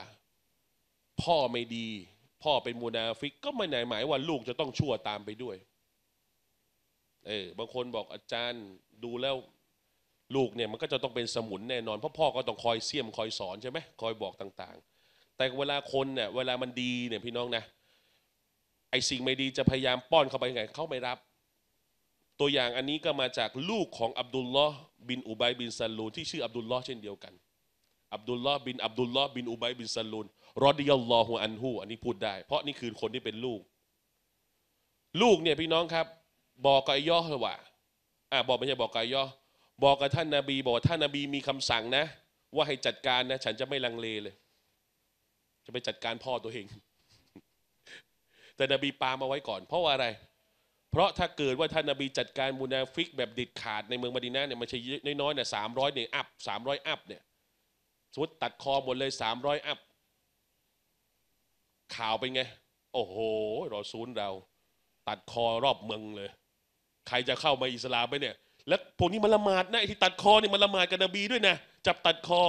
พ่อไม่ดี พ่อเป็นมูนาฟิก ก็ไม่ไหนหมายว่าลูกจะต้องชั่วตามไปด้วย เออ บางคนบอกอาจารย์ดูแล้วลูกเนี่ยมันก็จะต้องเป็นสมุนแน่นอน เพราะพ่อก็ต้องคอยเสี่ยมคอยสอนใช่ไหมคอยบอกต่าง ๆแต่เวลาคนเนี่ยเวลามันดีเนี่ย พี่น้องนะ ไอสิ่งไม่ดีจะพยายามป้อนเข้าไปไงเขาไม่รับ ตัวอย่างอันนี้ก็มาจากลูกของอับดุลลอฮ์บินอุบัยบินซัลลูนที่ชื่ออับดุลลอฮ์เช่นเดียวกัน อับดุลลอฮ์บินอับดุลลอฮ์บินอุบัยบินซัลลูนรอดิยัลลอฮุอันฮูอันนี้พูดได้ เพราะนี่คือ คนที่เป็นลูก ลูกเนี่ยพี่น้องครับ บอกกับไอยอฮ์ว่าอ่าบอกไม่ใช่บอกกับไอยอบอกกับท่านนาบี บอกท่านนาบีมีคำสั่งนะ ว่าให้จัดการนะฉันจะไม่ลังเลเลยจะไปจัดการพ่อตัวเอง แต่นบีปามาไว้ก่อนเพราะว่าอะไร เพราะถ้าเกิดว่าท่านนบีจัดการมูนาฟิก แบบดิดขาดในเมืองมดินาเนี่ยมันใช่น้อยๆเนี่ยสามร้อยเนี่ยอัพสามร้อยอัพเนี่ยสมมติตัดคอหมดเลยสามร้อยอัพ ข่าวเป็นไง โอ้โหรอซูนเรา ตัดคอรอบเมืองเลย ใครจะเข้ามาอิสลามไปเนี่ย แล้ว พวกนี้มันละหมาดนะที่ตัดคอเนี่ยมันละหมาดกับนบีด้วยนะจับตัดคอ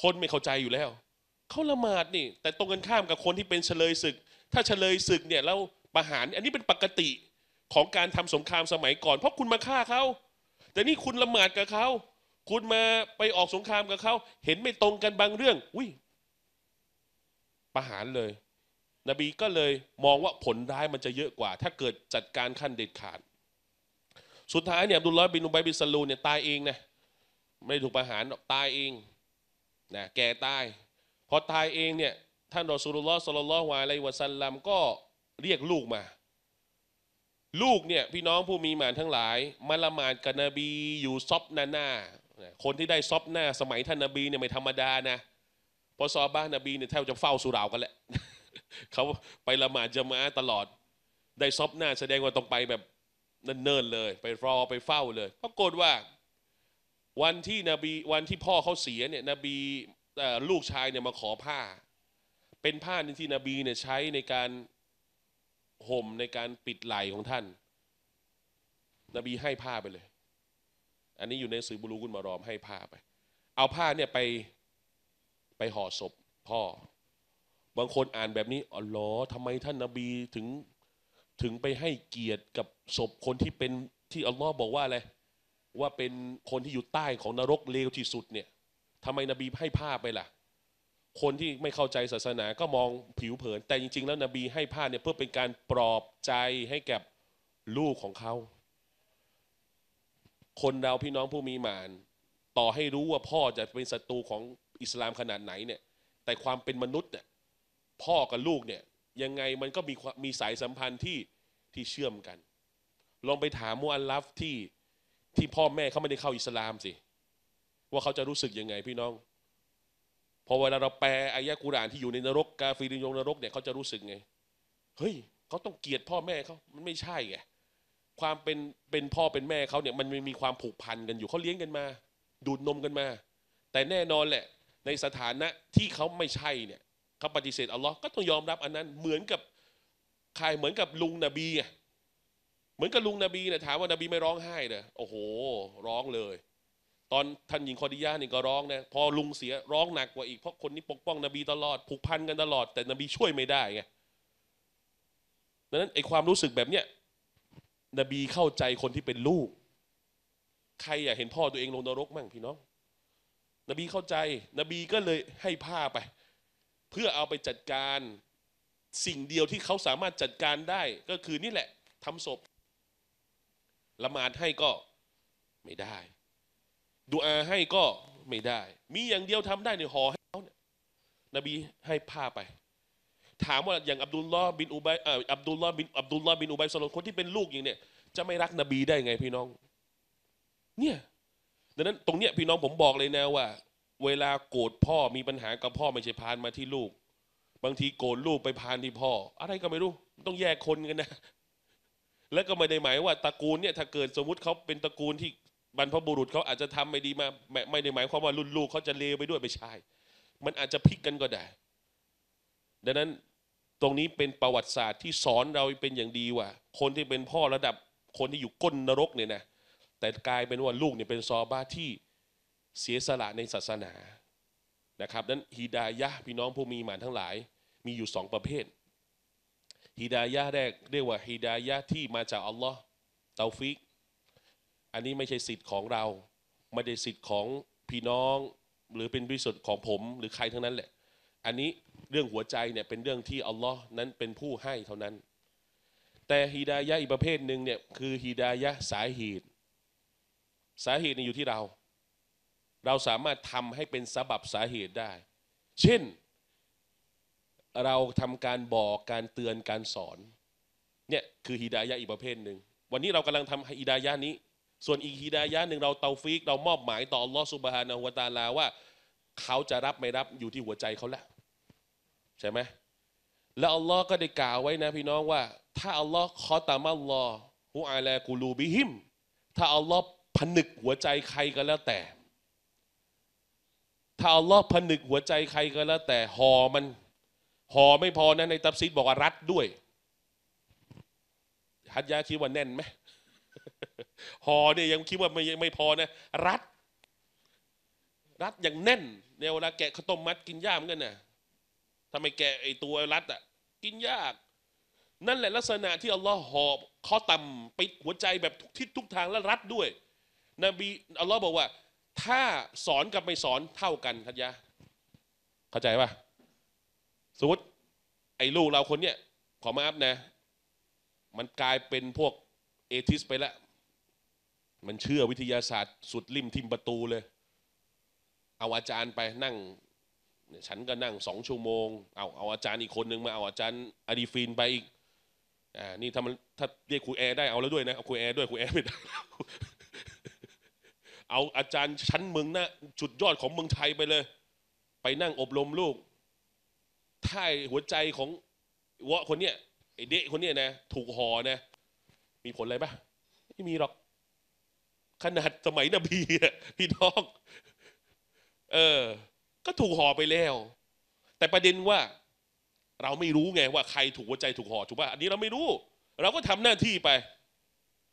คนไม่เข้าใจอยู่แล้วเขาละหมาดนี่แต่ตรงกันข้ามกับคนที่เป็นเฉลยศึก ถ้าเฉลยศึกเนี่ยแล้วประหารอันนี้เป็นปกติของการทำสงครามสมัยก่อน เพราะคุณมาฆ่าเขาแต่นี่คุณละหมาดกับเขาคุณมาไปออกสงครามกับเขาเห็นไม่ตรงกันบางเรื่องอุ้ยประหารเลย นบีก็เลยมองว่าผลร้ายมันจะเยอะกว่า ถ้าเกิดจัดการขั้นเด็ดขาดสุดท้ายเนี่ยอับดุลลอฮ์บินอุบัยบินซาลูเนี่ยตายเองนะไม่ถูกประหารตายเองนะแกตายพอตายเองเนี่ยท่านรอสูลุลลอฮ์สลลัลลอฮุอะลัยวะสัลลัมก็เรียกลูกมา ลูกเนี่ยพี่น้องผู้มีหมานทั้งหลาย มาละหมาดกับนบีอยู่ซอบหน้าหน้า คนที่ได้ซอบหน้า สมัยท่านนบีเนี่ยไม่ธรรมดานะพอซอบ้านนบีเนี่ยแทบจะเฝ้าสุรากันแหละเขาไปละหมาดจะมาตลอด ได้ซอบหน้า แสดงว่าต้องไปแบบเนิ่นๆเลย ไปรอไปเฝ้าเลยปรากฏว่า วันที่นบีวันที่พ่อเขาเสียเนี่ยนบีลูกชายเนี่ยมาขอผ้า เป็นผ้าที่นบีเนี่ยใช้ในการห่มในการปิดไหล่ของท่าน นบีให้ผ้าไปเลย อันนี้อยู่ในสือบุรุกุลมารอมให้ผ้าไป เอาผ้าเนี่ยไปไปห่อศพพ่อ บางคนอ่านแบบนี้อ๋อเหรอทำไมท่านนาบีถึงถึงไปให้เกียรติกับศพคนที่เป็นที่อัลลอฮ์บอกว่าอะไรว่าเป็นคนที่อยู่ใต้ของนรกเลวที่สุดเนี่ยทำไมนบีให้ผ้าไปล่ะ คนที่ไม่เข้าใจศาสนาก็มองผิวเผิน แต่จริง ๆ แล้วนบีให้ผ้าเนี่ยเพื่อเป็นการปลอบใจให้แก่ลูกของเขาคนเราพี่น้องผู้มีมาน ต่อให้รู้ว่าพ่อจะเป็นศัตรูของอิสลามขนาดไหนเนี่ยแต่ความเป็นมนุษย์เนี่ยพ่อกับลูกเนี่ยยังไงมันก็มีมีสายสัมพันธ์ที่ที่เชื่อมกัน ลองไปถามมูอัลลัฟที่ที่พ่อแม่เขาไม่ได้เข้าอิสลามสิเว่าเขาจะรู้สึกยังไงพี่น้องพอเวลาเราแปลอายะกุรานที่อยู่ในนรกกาฟีรินยงนรกเนี่ย เขาจะรู้สึกไง เฮ้ย เขาต้องเกลียดพ่อแม่เขามันไม่ใช่ไงความเป็นเป็นพ่อเป็นแม่เขาเนี่ยมันมีความผูกพันกันอยู่เขาเลี้ยงกันมา ดูดนมกันมา แต่แน่นอนแหละ ในสถานะที่เขาไม่ใช่เนี่ยเขาปฏิเสธอัลลอฮ์ก็ต้องยอมรับอันนั้น เหมือนกับใครเหมือนกับลุงนบีเหมือนกับลุงนบีเนี่ยถามว่านบีไม่ร้องไห้เรยโอ้โหร้องเลยตอนท่านหญิงคอดิยานี่ก็ร้องนะพอลุงเสียร้องหนักกว่าอีกเพราะคนนี้ปกป้อง นบีตลอด ผูกพันกันตลอดแต่นบีช่วยไม่ได้ไงดังนั้นไอความรู้สึกแบบเนี้ยนบีเข้าใจคนที่เป็นลูก ใครอยากเห็นพ่อตัวเองลงนรกมั่งพี่น้อง นบีเข้าใจ นบีก็เลยให้ผ้าไป เพื่อเอาไปจัดการสิ่งเดียวที่เขาสามารถจัดการได้ ก็คือนี่แหละทำศพ ละหมาดให้ก็ไม่ได้ดูอาให้ก็ไม่ได้ มีอย่างเดียวทำได้ในหอให้เขาเนี่ยนบีให้ผ้าไปถามว่าอย่างอับดุลลอฮ์บินอุบัยอับดุลลอฮ์บินอับดุลลอฮ์บินอุบัยสโลมคนที่เป็นลูกอย่างเนี่ยจะไม่รักนบีได้ไงพี่น้องเนี่ยดังนั้นตรงเนี้ยพี่น้องผมบอกเลยนะว่า เวลาโกรธพ่อมีปัญหากับพ่อไม่ใช่พานมาที่ลูก บางทีโกรธลูกไปพานที่พ่ออะไรก็ไม่รู้ต้องแยกคนกันนะ แล้วก็ไม่ได้หมายว่าตระกูลเนี่ยถ้าเกิดสมมติเขาเป็นตระกูลที่บรรพบุรุษเขาอาจจะทำไม่ดีมาไม่ไม่ได้หมายความว่ารุ่นลูกเขาจะเลวไปด้วยไม่ใช่ มันอาจจะพลิกกันก็ได้ ดังนั้นตรงนี้เป็นประวัติศาสตร์ที่สอนเราเป็นอย่างดีว่า คนที่เป็นพ่อระดับคนที่อยู่ก้นนรกเนี่ยนะ แต่กลายเป็นว่าลูกเนี่ยเป็นซอบ้าที่เสียสละในศาสนา นะครับนั้นฮิดายะพี่น้องผู้มีหมานทั้งหลาย มีอยู่สองประเภท ฮิดายะแรกเรียกว่าฮิดายะที่มาจากอัลลอฮ์เตาฟิกอันนี้ไม่ใช่สิทธิ์ของเราไม่ได้สิทธิ์ของพี่น้อง หรือเป็นวิสุทธิ์ของผมหรือใครทั้งนั้นแหละ อันนี้เรื่องหัวใจเนี่ยเป็นเรื่องที่อัลลอฮ์นั้นเป็นผู้ให้เท่านั้น แต่ฮีดายะอีกประเภทหนึ่งเนี่ยคือฮีดายะสาเหตุ สาเหตุนี่อยู่ที่เรา เราสามารถทำให้เป็นสาบับสาเหตุได้ เช่นเราทำการบอกการเตือนการสอนเนี่ยคือฮีดายะอีกประเภทหนึ่งวันนี้เรากำลังทำฮีดายะนี้ส่วนอีกฮีดายะหนึ่งเราเตาฟิกเรามอบหมายต่ออัลลอฮสุบฮานาหัวตาลาว่า เขาจะรับไม่รับอยู่ที่หัวใจเขาแหละใช่ไหมและอัลลอฮ์ก็ได้กล่าวไว้นะ พี่น้องว่า ถ้าอัลลอฮ์ขอตามัลลอฮุอาลากูลูบิฮิมถ้าอัลลอฮ์ผนึกหัวใจใครก็แล้วแต่ถ้าอัลลอฮ์ผนึกหัวใจใครก็แล้ว แต่ห่อมันห่อไม่พอนะในตับซีดบอกว่ารัดด้วยฮัตยาคิดว่าแน่นไหมห่อเนี่ยยังคิดว่าไม่ไม่พอนะ รัดรัดอย่างแน่นเนเวลาแกะข้าวต้มมัดกินยากเหมือนกันนะทำไมแกะไอตัวรัดอ่ะ กินยาก นั่นแหละลักษณะที่ อัลลอฮ์ห่อข้อต่ำิดหัวใจแบบทุกทิศทุกทางและรัดด้วยนบีอัลลอฮ์บอกว่า ถ้าสอนกับไม่สอนเท่ากันทัศยะเข้าใจปะสมมติไอ้ลูกเราคนเนี้ยขอมาอัพนะ มันกลายเป็นพวกเอทิสไปแล้ว มันเชื่อวิทยาศาสตร์ สุดริมทิมประตูเลย เอาอาจารย์ไปนั่งฉันก็นั่งสองชั่วโมง เอา เอาอาจารย์อีกคนนึงมา เอาอาจารย์ อดีฟีนไปอีกอ่านี่ถ้ามัน ถ้าเรียกครูแอร์ได้เอาแล้วด้วยนะ เอาครูแอร์ด้วยครูแอร์ไม่ได้เอาอาจารย์ชั้นเมืองนะจุดยอดของเมืองไทยไปเลย ไปนั่งอบรมลูก ถ้าหัวใจของวะคนเนี้ยไอเดะคนเนี้ยนะ ถูกห่อนะมีผลอะไรปะไม่มีหรอกขนาดสมัยนบีพี่น้องเออ ก็ถูกห่อไปแล้ว แต่ประเด็นว่า เราไม่รู้ไงว่าใครถูกหัวใจถูกห่อถูกป่ะอันนี้เราไม่รู้ เราก็ทำหน้าที่ไป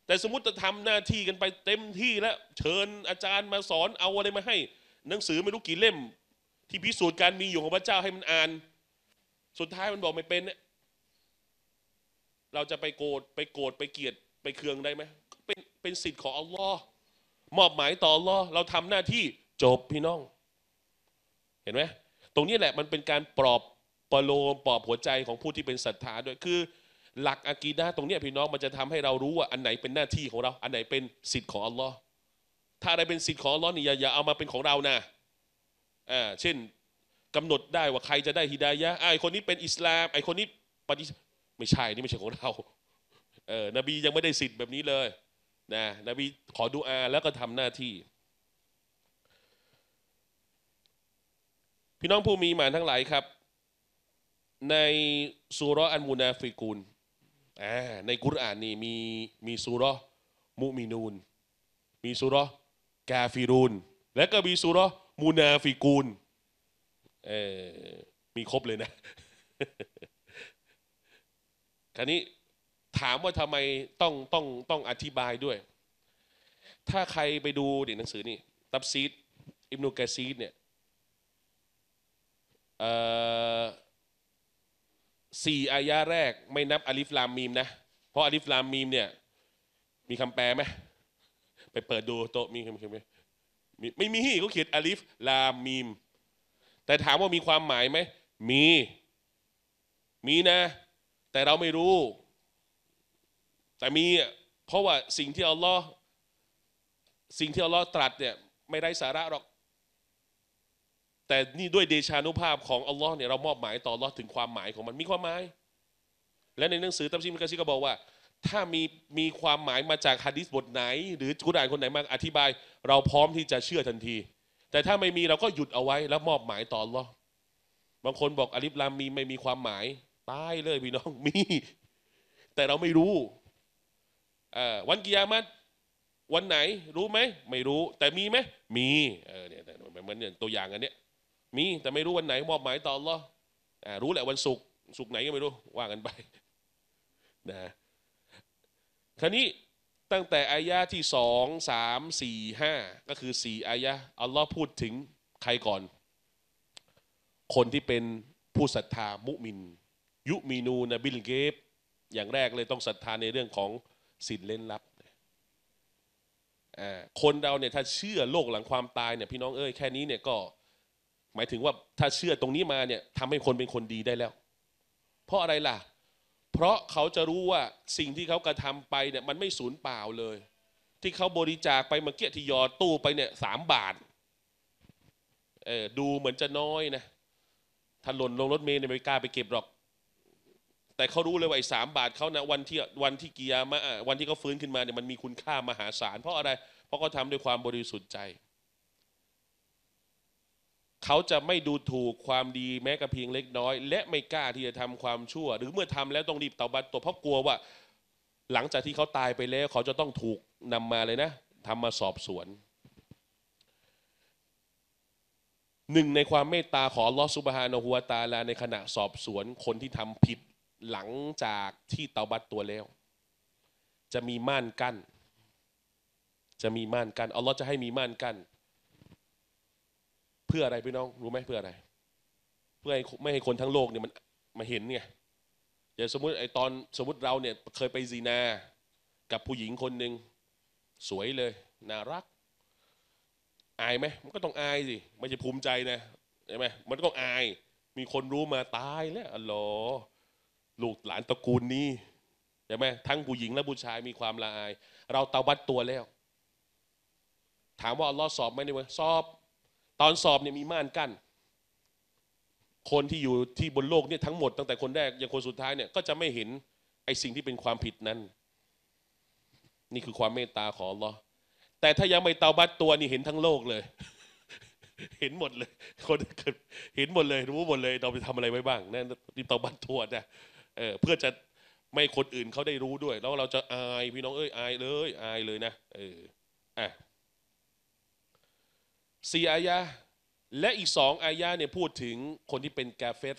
แต่สมมติจะทำหน้าที่กันไปเต็มที่แล้ว เชิญอาจารย์มาสอน เอาอะไรมาให้ หนังสือไม่รู้กี่เล่ม ที่พิสูจน์การมีอยู่ของพระเจ้าให้มันอ่าน สุดท้ายมันบอกไม่เป็นเนี่ยเราจะไปโกรธไปโกรธไปเกลียด ไปเคืองได้ไหม เป็นเป็นสิทธิ์ของอัลลอฮ์มอบหมายต่ออัลลอฮ์เราทำหน้าที่จบพี่น้อง เห็นไหมตรงนี้แหละมันเป็นการปลอบประโลมปลอบหัวใจของผู้ที่เป็นศรัทธา ด้วยคือ หลักอากีดะตรงนี้พี่น้องมันจะทำให้เรารู้ว่าอันไหนเป็นหน้าที่ของเรา อันไหนเป็นสิทธิ์ของอัลลอฮ์ถ้าอะไรเป็นสิทธิ์ของอัลลอฮ์นี่อย่าอย่าเอามาเป็นของเรานะอ่าเช่นกำหนดได้ว่าใครจะได้ฮิดายะไอคนนี้เป็นอิสลามไอคนนี้ปฏิไม่ใช่นี่ไม่ใช่ของเราเออนบียังไม่ได้สิทธิ์แบบนี้เลย นะ นบีขอดูอาแล้วก็ทำหน้าที่ พี่น้องผู้มีหมานทั้งหลายครับ ในซุรอันมูนาฟิกูลในกุรอานนี่มี มีซุรมุมินูน มีซุรกาฟิรูนและก็มีซุรมูนาฟิกูลเออมีครบเลยนะคราวนี้ถามว่าทำไมต้องต้องต้องอธิบายด้วย ถ้าใครไปดูดิหนังสือนี่ตับซีดอิมนุกซีดเนี่ยสี่อายะแรกไม่นับอลิฟลามมีมนะ เพราะอลิฟลามมีมเนี่ย มีคำแปลไหมไปเปิดดูโต๊ะมีคำไหมไม่มีเขาเขียนอลิฟลาม มีม แต่ถามว่ามีความหมายไหม มี มีนะแต่เราไม่รู้ แต่มี เพราะว่าสิ่งที่อัลลอฮ์สิ่งที่อัลลอฮ์ตรัสเนี่ยไม่ได้สาระหรอก แต่นี่ด้วยเดชานุภาพของอัลลอฮ์เนี่ยเรามอบหมายต่ออัลลอฮ์ถึงความหมายของมันมีความหมาย และในหนังสือตัมซีมิกาซีก็บอกว่า ถ้ามีมีความหมายมาจากฮะดิษบทไหน หรือกุรอานคนไหนมาอธิบาย เราพร้อมที่จะเชื่อทันที แต่ถ้าไม่มีเราก็หยุดเอาไว้แล้วมอบหมายต่ออัลลอฮ์บางคนบอกอลิฟลามมีไม่มีความหมายตายเลยพี่น้องมี แต่เราไม่รู้ วันกิยามัตวันไหน รู้ไหม ไม่รู้ แต่มีไหมมีเออเนี่ยมันเนี่ยตัวอย่างอันเนี้ย มี แต่ไม่รู้ วันไหนมอบหมายต่อหรอรู้แหละวันศุกร์ศุกร์ไหนก็ไม่รู้ว่ากันไปนะคราวนี้ตั้งแต่อายะที่สองสามสี่ห้าก็คือสี่อายะอัลลอฮ์พูดถึงใครก่อน คนที่เป็นผู้ศรัทธามุมินยุมีนูนะบิลเกฟอย่างแรกเลยต้องศรัทธาในเรื่องของสินเล่นลับ คนเราเนี่ยถ้าเชื่อโลกหลังความตายเนี่ยพี่น้องเอ้ยแค่นี้เนี่ยก็ หมายถึงว่าถ้าเชื่อตรงนี้มาเนี่ยทำให้คนเป็นคนดีได้แล้ว เพราะอะไรล่ะ เพราะเขาจะรู้ว่าสิ่งที่เขากระทำไปเนี่ยมันไม่สูญเปล่าเลย ที่เขาบริจาคไปเมื่อกี้ที่ยอตู้ไปเนี่ยสามบาทเออดูเหมือนจะน้อยนะถ้าหล่นลงรถเมล์ในอเมริกาไปเก็บหรอกแต่เขารู้เลยว่าไอ้สามบาทเขานะวันที่วันที่กิยามะวันที่เขาฟื้นขึ้นมาเนี่ยมันมีคุณค่ามหาศาลเพราะอะไรเพราะเขาทำด้วยความบริสุทธิ์ใจเขาจะไม่ดูถูกความดีแม้กระเพียงเล็กน้อย และไม่กล้าที่จะทำความชั่ว หรือเมื่อทำแล้วต้องรีบเตาบัตตัวเพราะกลัวว่า หลังจากที่เขาตายไปแล้วเขาจะต้องถูกนำมาเลยนะทำมาสอบสวนหนึ่งในความเมตตาของลอสุบฮานอหัวตาลาในขณะสอบสวนคนที่ทำผิดหลังจากที่เตาบัตตัวแล้ว จะมีม่านกั้นจะมีม่านกั้นอัลลอฮ์จะให้มีม่านกั้นเพื่ออะไรพี่น้องรู้ไหมเพื่ออะไร เพื่อไม่ให้คนทั้งโลกเนี่ยมันมาเห็นไงอย่าวสมมติไอตอนสมมติเราเนี่ยเคยไปซีนากับผู้หญิงคนหนึ่งสวยเลยน่ารักอายไหมมันก็ต้องอายสิไม่ใช่ภูมิใจนะใช่ไหมมันก็ต้องอาย มีคนรู้มาตายแล้วอัลลอฮลูกหลานตระกูลนี้ ใช่ไหมทั้งผู้หญิงและผู้ชายมีความละอาย เราตาวัดตัวแล้ว ถามว่าอัลลอฮ์สอบไหมในวันสอบ ตอนสอบเนี่ยมีม่านกั้นคนที่อยู่ที่บนโลกเนี่ยทั้งหมดตั้งแต่คนแรกยังคนสุดท้ายเนี่ยก็จะไม่เห็นไอ้สิ่งที่เป็นความผิดนั้น นี่คือความเมตตาของอัลลอฮ์แต่ถ้ายังไม่เตาบัตตัวนี่เห็นทั้งโลกเลย เห็นหมดเลยคนเห็นหมดเลย รู้หมดเลย เราไปทำอะไรไว้บ้างนั่นีเตาบัตตัวนะเออเพื่อจะไม่คนอื่นเขาได้รู้ด้วย แล้ว เราจะอายพี่น้องเอ้ย อาย เลยอายเลยนะเอออ่ะสี่อายะและอีกสองอายะเนี่ยพูดถึงคนที่เป็นกาเฟต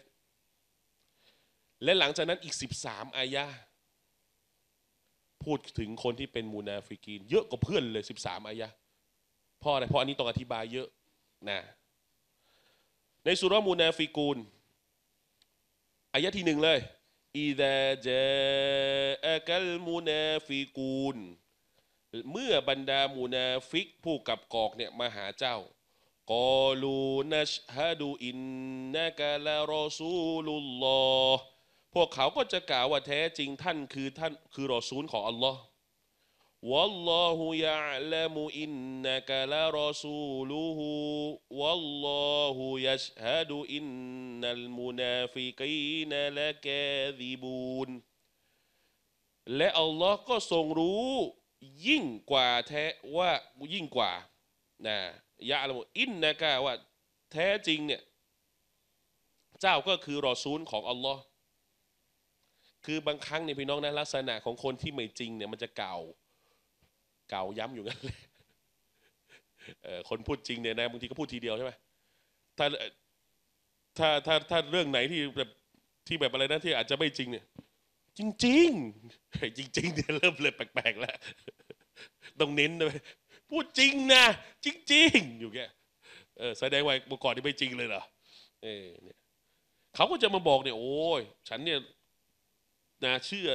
และหลังจากนั้นอีกสสิบามอายะพูดถึงคนที่เป็นมูนาฟิกีน เยอะกว่าเพื่อนเลยสสิบามอายะเพราะอะไรเพราะอันนี้ต้องอธิบายเยอะนะในสุรมูนาฟิกูลอายะที่หนึ่งเลย إذا جاءك المنافقون เมื่อบรรดามูนาฟิกผู้กับกอกเนี่ยมาหาเจ้ากอลูนัชฮะดูอินนากาลารอซูลุลลอฮ์พวกเขาก็จะกล่าวว่าแท้จริงท่านคือท่านคือรอซูลของอัลลอฮ์วัลลอฮุยะลามูอินนากาลารอซูลูฮูวัลลอฮุยัชฮะดูอิน إن المنافقين لكاذبون และอัลลอฮ์ก็ทรงรู้ยิ่งกว่าแท้ว่ายิ่งกว่านะยะละมุอินนะกะว่าแท้จริงเนี่ยเจ้าก็คือรอซูลของอัลลอฮ์คือบางครั้งเนี่ยพี่น้องนะลักษณะของคนที่ไม่จริงเนี่ยมันจะเก่า เก่าย้ำอยู่งั้นเลยคนพูดจริงเนี่ยนะบางทีก็พูดทีเดียวใช่ไหมถ้าถ้าถ้าถ้าเรื่องไหนที่แบบที่แบบอะไรนะที่อาจจะไม่จริง เนี่ย จริงจริงจริงจริงเนี่ยเริ่มเลยแปลกๆแล้ว ต้องเน้นเลยพูดจริงนะจริงจริงอยู่แกเออแสดงว่าเมื่อก่อนที่ไม่จริงเลยเหรอเออเนี่ยเขาก็จะมาบอกเนี่ยโอ้ยฉันเนี่ยนะเชื่อ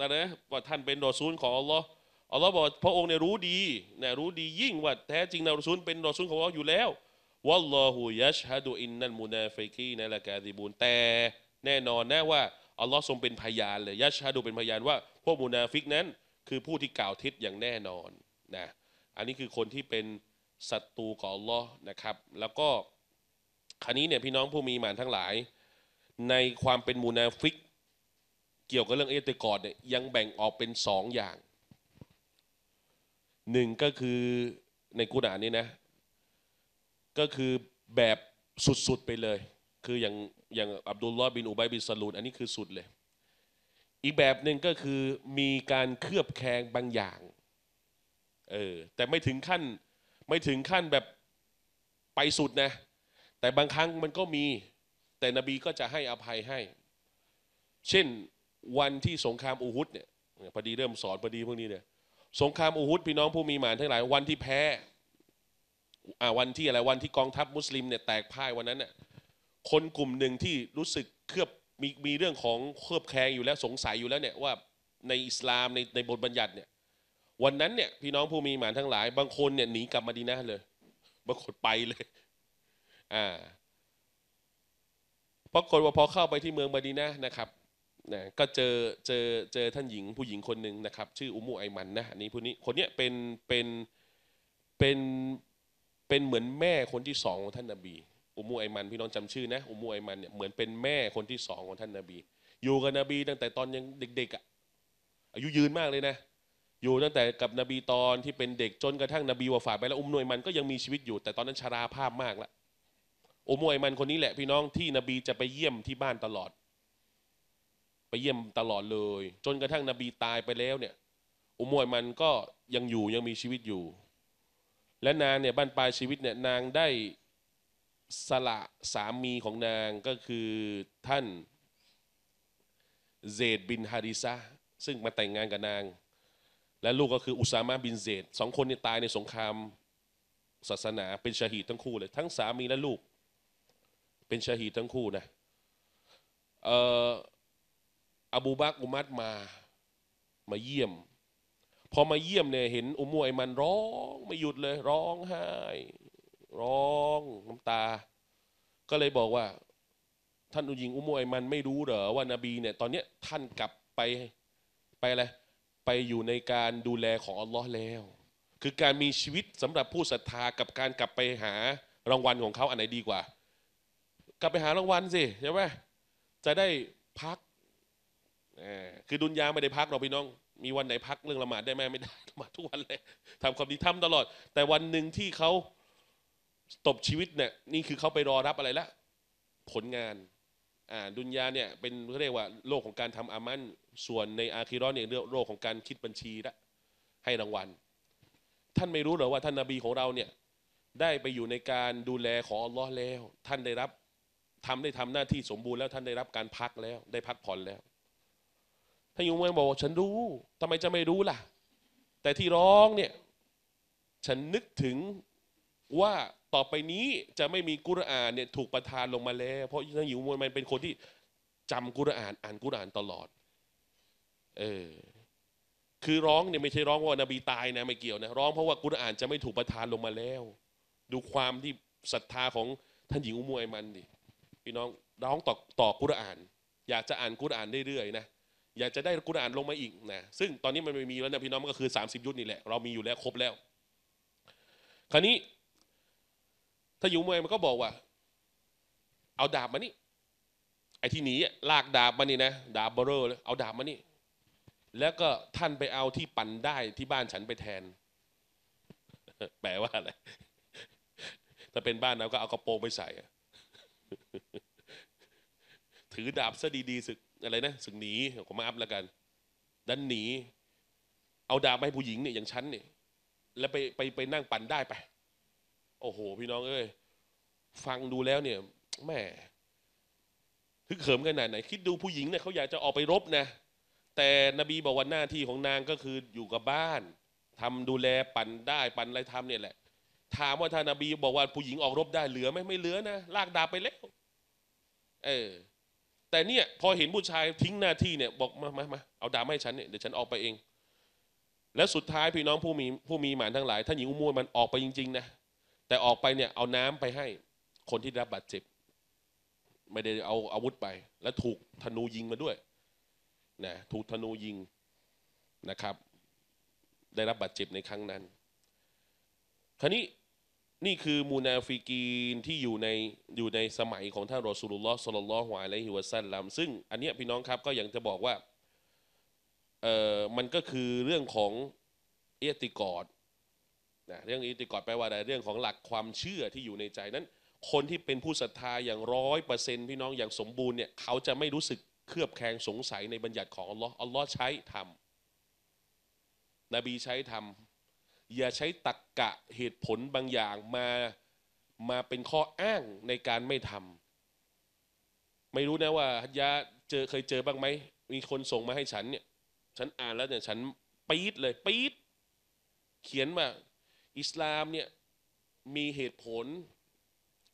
ตนะว่าท่านเป็นรอซูลของอัลลอฮ์อัลลอฮ์บอกพระองค์เนี่ยรู้ดีนะรู้ดียิ่งว่า แท้จริงนะรอซูลเป็นรอซูลของอัลลอฮ์อยู่แล้ววัลลอฮูยัชฮะดูอินนัลมุนาฟิกีนัละกาดิบูนแต่แน่นอนแน่ว่า อัลลอฮ์ทรงเป็นพยานเลย ยัชฮะดูเป็นพยานว่า พวกมุนาฟิกนั้น คือผู้ที่กล่าวเท็จอย่างแน่นอนนะอันนี้คือคนที่เป็นศัตรูของอัลลอฮ์นะครับ แล้วก็คราวนี้เนี่ย พี่น้องผู้มีหมานทั้งหลาย ในความเป็นมูนาฟิกเกี่ยวกับเรื่องเอติกอดเนี่ยยังแบ่งออกเป็นสองอย่างหนึ่งก็คือในกุณานนี่นะก็คือแบบสุดๆไปเลย คืออย่างอย่างอับดุลลอฮ์บินอุบัยบินสลูนอันนี้คือสุดเลยอีกแบบหนึ่งก็คือมีการเคลือบแคลงบางอย่างเออแต่ไม่ถึงขั้นไม่ถึงขั้นแบบไปสุดนะแต่บางครั้งมันก็มีแต่นบีก็จะให้อภัยให้ เช่นวันที่สงครามอูฮุดเนี่ยพอดีเริ่มสอนพอดีพวกนี้เนี่ยสงครามอูฮุดพี่น้องผู้มีหมานทั้งหลายวันที่แพ้วันที่อะไรวันที่กองทัพมุสลิมเนี่ยแตกพ่ายวันนั้นน่ะคนกลุ่มหนึ่งที่รู้สึกเครือบมีมีเรื่องของเครือบแคลงอยู่แล้วสงสัยอยู่แล้วเนี่ยว่าในอิสลามในในบทบัญญัติเนี่ย วันนั้นเนี่ยพี่น้องผู้มีหมานทั้งหลาย บางคนเนี่ยหนีกลับมาดีนะเลยบางคนไปเลยอ่าปรากฏว่าพอเข้าไปที่เมืองมาดีนะนะครับนะก็เจอเจอเจอท่านหญิงผู้หญิงคนหนึ่งนะครับ ชื่ออุมูไอมันนะอันนี้ผู้นี้คนเนี้ยเป็นเป็นเป็นเป็นเหมือนแม่คนที่สองของท่านนาบี อุมูไอมันพี่น้องจำชื่อนะ อุมูไอมันเนี่ยเหมือนเป็นแม่คนที่สองของท่านนาบี อยู่กับนบีตั้งแต่ตอนยังเด็กๆอ่ะอายุยืนมากเลยนะ อยู่ตั้งแต่กับนบีตอนที่เป็นเด็กจนกระทั่งนบีวาฝ่าไปแล้ว อุมนวยมันก็ยังมีชีวิตอยู่ แต่ตอนนั้นชราภาพมากละอุมวยมันคนนี้แหละ พี่น้องที่นบีจะไปเยี่ยมที่บ้านตลอด ไปเยี่ยมตลอดเลย จนกระทั่งนบีตายไปแล้วเนี่ยอุมวยมันก็ยังอยู่ยังมีชีวิตอยู่และนางเนี่ยบ้านปลายชีวิตเนี่ยนางได้สละสามีของนางก็คือท่านเจดบินฮาริซาซึ่งมาแต่งงานกับนาง และลูกก็คืออุสามะบินเจดสองคนเนี่ยตายในสงครามศาสนาเป็นชาฮีทั้งคู่เลย ทั้งสามีและลูกเป็นชาฮีทั้งคู่นะอบูบักอุมัดมามาเยี่ยมพอมาเยี่ยมเนี่ยเห็นอุมวยมันร้องไม่หยุดเลย ร้องไห้ ร้องน้ำตา ก็เลยบอกว่าท่านอุญิงอุมวยมันไม่รู้เหรอว่านาบีเนี่ยตอนเนี้ยท่านกลับไปไปอะไรไปอยู่ในการดูแลของอัลลอฮ์แล้ว คือการมีชีวิตสำหรับผู้ศรัทธากับการกลับไปหารางวัลของเขาอันไหนดีกว่า กลับไปหารางวัลสิใช่ไหมจะได้พักคือดุนยาไม่ได้พักเราพี่น้องมีวันไหนพักเรื่องละหมาดได้ไหมไม่ได้ละหมาดทุกวันเลยทำความดีทำาตลอด แต่วันหนึ่งที่เขาตบชีวิตเนี่ยนี่คือเขาไปรอรับอะไรละผลงานอ่าดุนยาเนี่ยเป็นเขาเรียกว่า โลกของการทำอามันส่วนในอาคิรอนเนี่ยเรื่องโลกของการคิดบัญชีละให้รางวัล ท่านไม่รู้หรอว่าท่านนาบีของเราเนี่ยได้ไปอยู่ในการดูแลของอัลลอฮ์แล้ว ท่านได้รับทำได้ทำหน้าที่สมบูรณ์แล้วท่านได้รับการพักแล้วได้พักผ่อนแล้วท่านยุงมวนบอกฉันรู้ทำไมจะไม่รู้ล่ะ แต่ที่ร้องเนี่ย ฉันนึกถึงว่าต่อไปนี้จะไม่มีกุรอานเนี่ยถูกประทานลงมาแล้ว เพราะทนางหญิงมันเป็นคนที่จำกุรอานอ่านกุรอานตลอด เออ คือร้องเนี่ย ไม่ใช่ร้องว่านบีตายนะไม่เกี่ยวนะ ร้องเพราะว่ากุรอานจะไม่ถูกประทานลงมาแล้ว ดูความที่ศรัทธาของท่านหญิงอุมวยมันดิ พี่น้องร้องต่อต่อกุรอาน อยากจะอ่านกุรอานเรื่อยๆนะอยากจะได้กุรอานลงมาอีกนะซึ่งตอนนี้มันไม่มีแล้วนะพี่น้องมันก็คือ 30 ยุธนี่แหละ เรามีอยู่แล้วครบแล้ว คราวนี้ ถ้าอยู่เมืองมันก็บอกว่า เอาดาบมานี่ ไอ้ที่หนีลากดาบมานี่นะดาบเบอร์เลยเอาดาบมานี่แล้วก็ท่านไปเอาที่ปั่นได้ที่บ้านฉันไปแทน แปลว่าอะไรถ้าเป็นบ้านเราก็เอากระโปรงไปใส่ ถือดาบซะดีๆสึกอะไรนะ สึงหนีผมมาอัพแล้วกันดันหนีเอาดาบมาให้ผู้หญิงเนี่ยอย่างฉันเนี่ย แล้วไปไปไปนั่งปั่นได้ไป โอ้โห พี่น้องเอ้ยฟังดูแล้วเนี่ยแม่ึกเขิมขนาดไหน คิดดูผู้หญิงเนี่ยเขาอยากจะออกไปรบนะแต่นบีบอกว่าหน้าที่ของนางก็คืออยู่กับบ้าน ทำดูแลปั่นได้ ปั่นอะไรทำเนี่ยแหละ ถามว่าท่านนบีบอกว่าผู้หญิงออกรบได้เหลือไหมไม่เหลือนะลากดาบไปแล้ว เออแต่เนี่ยพอเห็นผู้ชายทิ้งหน้าที่เนี่ยบอกมามามาเอาดามให้ฉันเนี่ยเดี๋ยวฉันออกไปเอง และสุดท้ายพี่น้องผู้มีผู้มีหมานทั้งหลายท่านหญิงอุมวยมันออกไปจริงๆนะแต่ออกไปเนี่ย เอาน้ำไปให้คนที่รับบาดเจ็บ ไม่ได้เอาอาวุธไป และถูกธนูยิงมาด้วยนะถูกธนูยิงนะครับ ได้รับบาดเจ็บในครั้งนั้น คราวนี้นี่คือมูนาฟิกีนที่อยู่ใน อยู่ในสมัย ของท่านรอสูลุลลอฮ์สุลลลอฮุอะลัฮิวสซัลลัมซึ่งอันนี้พี่น้องครับก็อย่างจะบอกว่าเออมันก็คือเรื่องของเอติกอดนะเรื่องเอติกอดแปลว่าอะไรเรื่องของหลักความเชื่อที่อยู่ในใจนั้น คนที่เป็นผู้ศรัทธาอย่างร้อยเปอร์เซ็นต์พี่น้องอย่างสมบูรณ์เนี่ยเขาจะไม่รู้สึกเคลือบแคลงสงสัยในบัญญัติของอัลลอฮ์อัลลอฮ์ใช้ทำนบีใช้ทำอย่าใช้ตักกะเหตุผลบางอย่างมามาเป็นข้ออ้างในการไม่ทำไม่รู้นะว่าฮัตยาเจอเคยเจอบ้างไหมมีคนส่งมาให้ฉันเนี่ย ฉันอ่านแล้วเนี่ยฉันปี๊ดเลยปี๊ดเขียนว่าอิสลามเนี่ยมีเหตุผล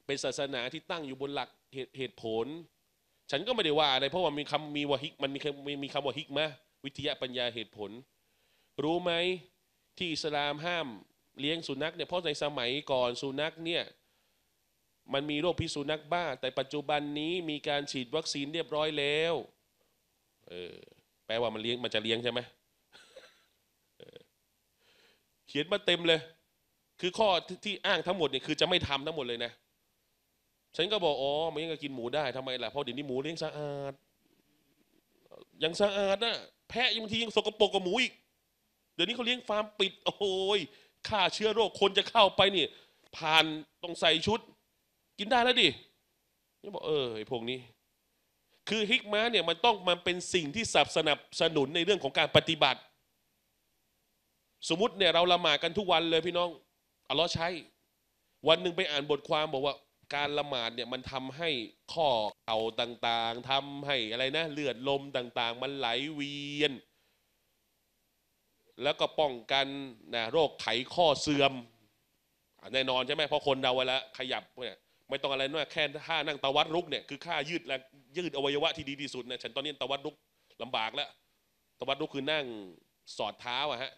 เป็นศาสนาที่ตั้งอยู่บนหลักเหตุเหตุผล ฉันก็ไม่ได้ว่าอะไรเพราะว่ามีคำมีวะฮิกมันมีมีคำวะฮิกมะวิทยาปัญญาเหตุผล รู้ไหมที่อิสลามห้ามเลี้ยงสุนัขเนี่ยเพราะในสมัยก่อนสุนัขเนี่ยมันมีโรคพิษสุนัขบ้า แต่ปัจจุบันนี้มีการฉีดวัคซีนเรียบร้อยแล้วเออแปลว่ามันเลี้ยงมันจะเลี้ยงใช่ไหมเขียนมาเต็มเลย คือข้อที่อ้างทั้งหมดเนี่ยคือจะไม่ทำทั้งหมดเลยนะฉันก็บอกอ๋อไมันยังกินหมูได้ทำไมล่ะเพราะเดี๋ยวนี้หมูเลี้ยงสะอาดยังสะอาดนะแพะยังบางทียังสกปรกกว่าหมูอีกดี๋ยวนี้เขาเลี้ยงฟาร์มปิด โอ้ยฆ่าเชื้อโรค คนจะเข้าไปนี่ ผ่านต้องใส่ชุด กินได้แล้วดิ นี่บอกเออไอพวกนี้ คือฮิกมาเนี่ยมันต้องมันเป็นสิ่งที่สับสนับสนุนในเรื่องของการปฏิบัติ สมมติเนี่ยเราละหมาดกันทุกวันเลยพี่น้องเอาล้อใช้ วันหนึ่งไปอ่านบทความบอกว่าการละหมาดเนี่ยมันทำให้ข้อเข่าต่าง ๆ ทำให้อะไรนะเลือดลมต่าง ๆ มันไหลเวียนแล้วก็ป้องกันนะโรคไขข้อเสื่อมแน่นอนใช่ไหมเพราะคนเราเวลาขยับเนี่ยไม่ต้องอะไรนนแค่ท่านั่งตะวัดลุกเนี่ยคือค่ายืดและยืดอวัยวะที่ดีที่สุดนะฉันตอนนี้ตะวัดลุกลำบากแล้วตะวัดลุกคือนั่งสอดเท้าอะฮะ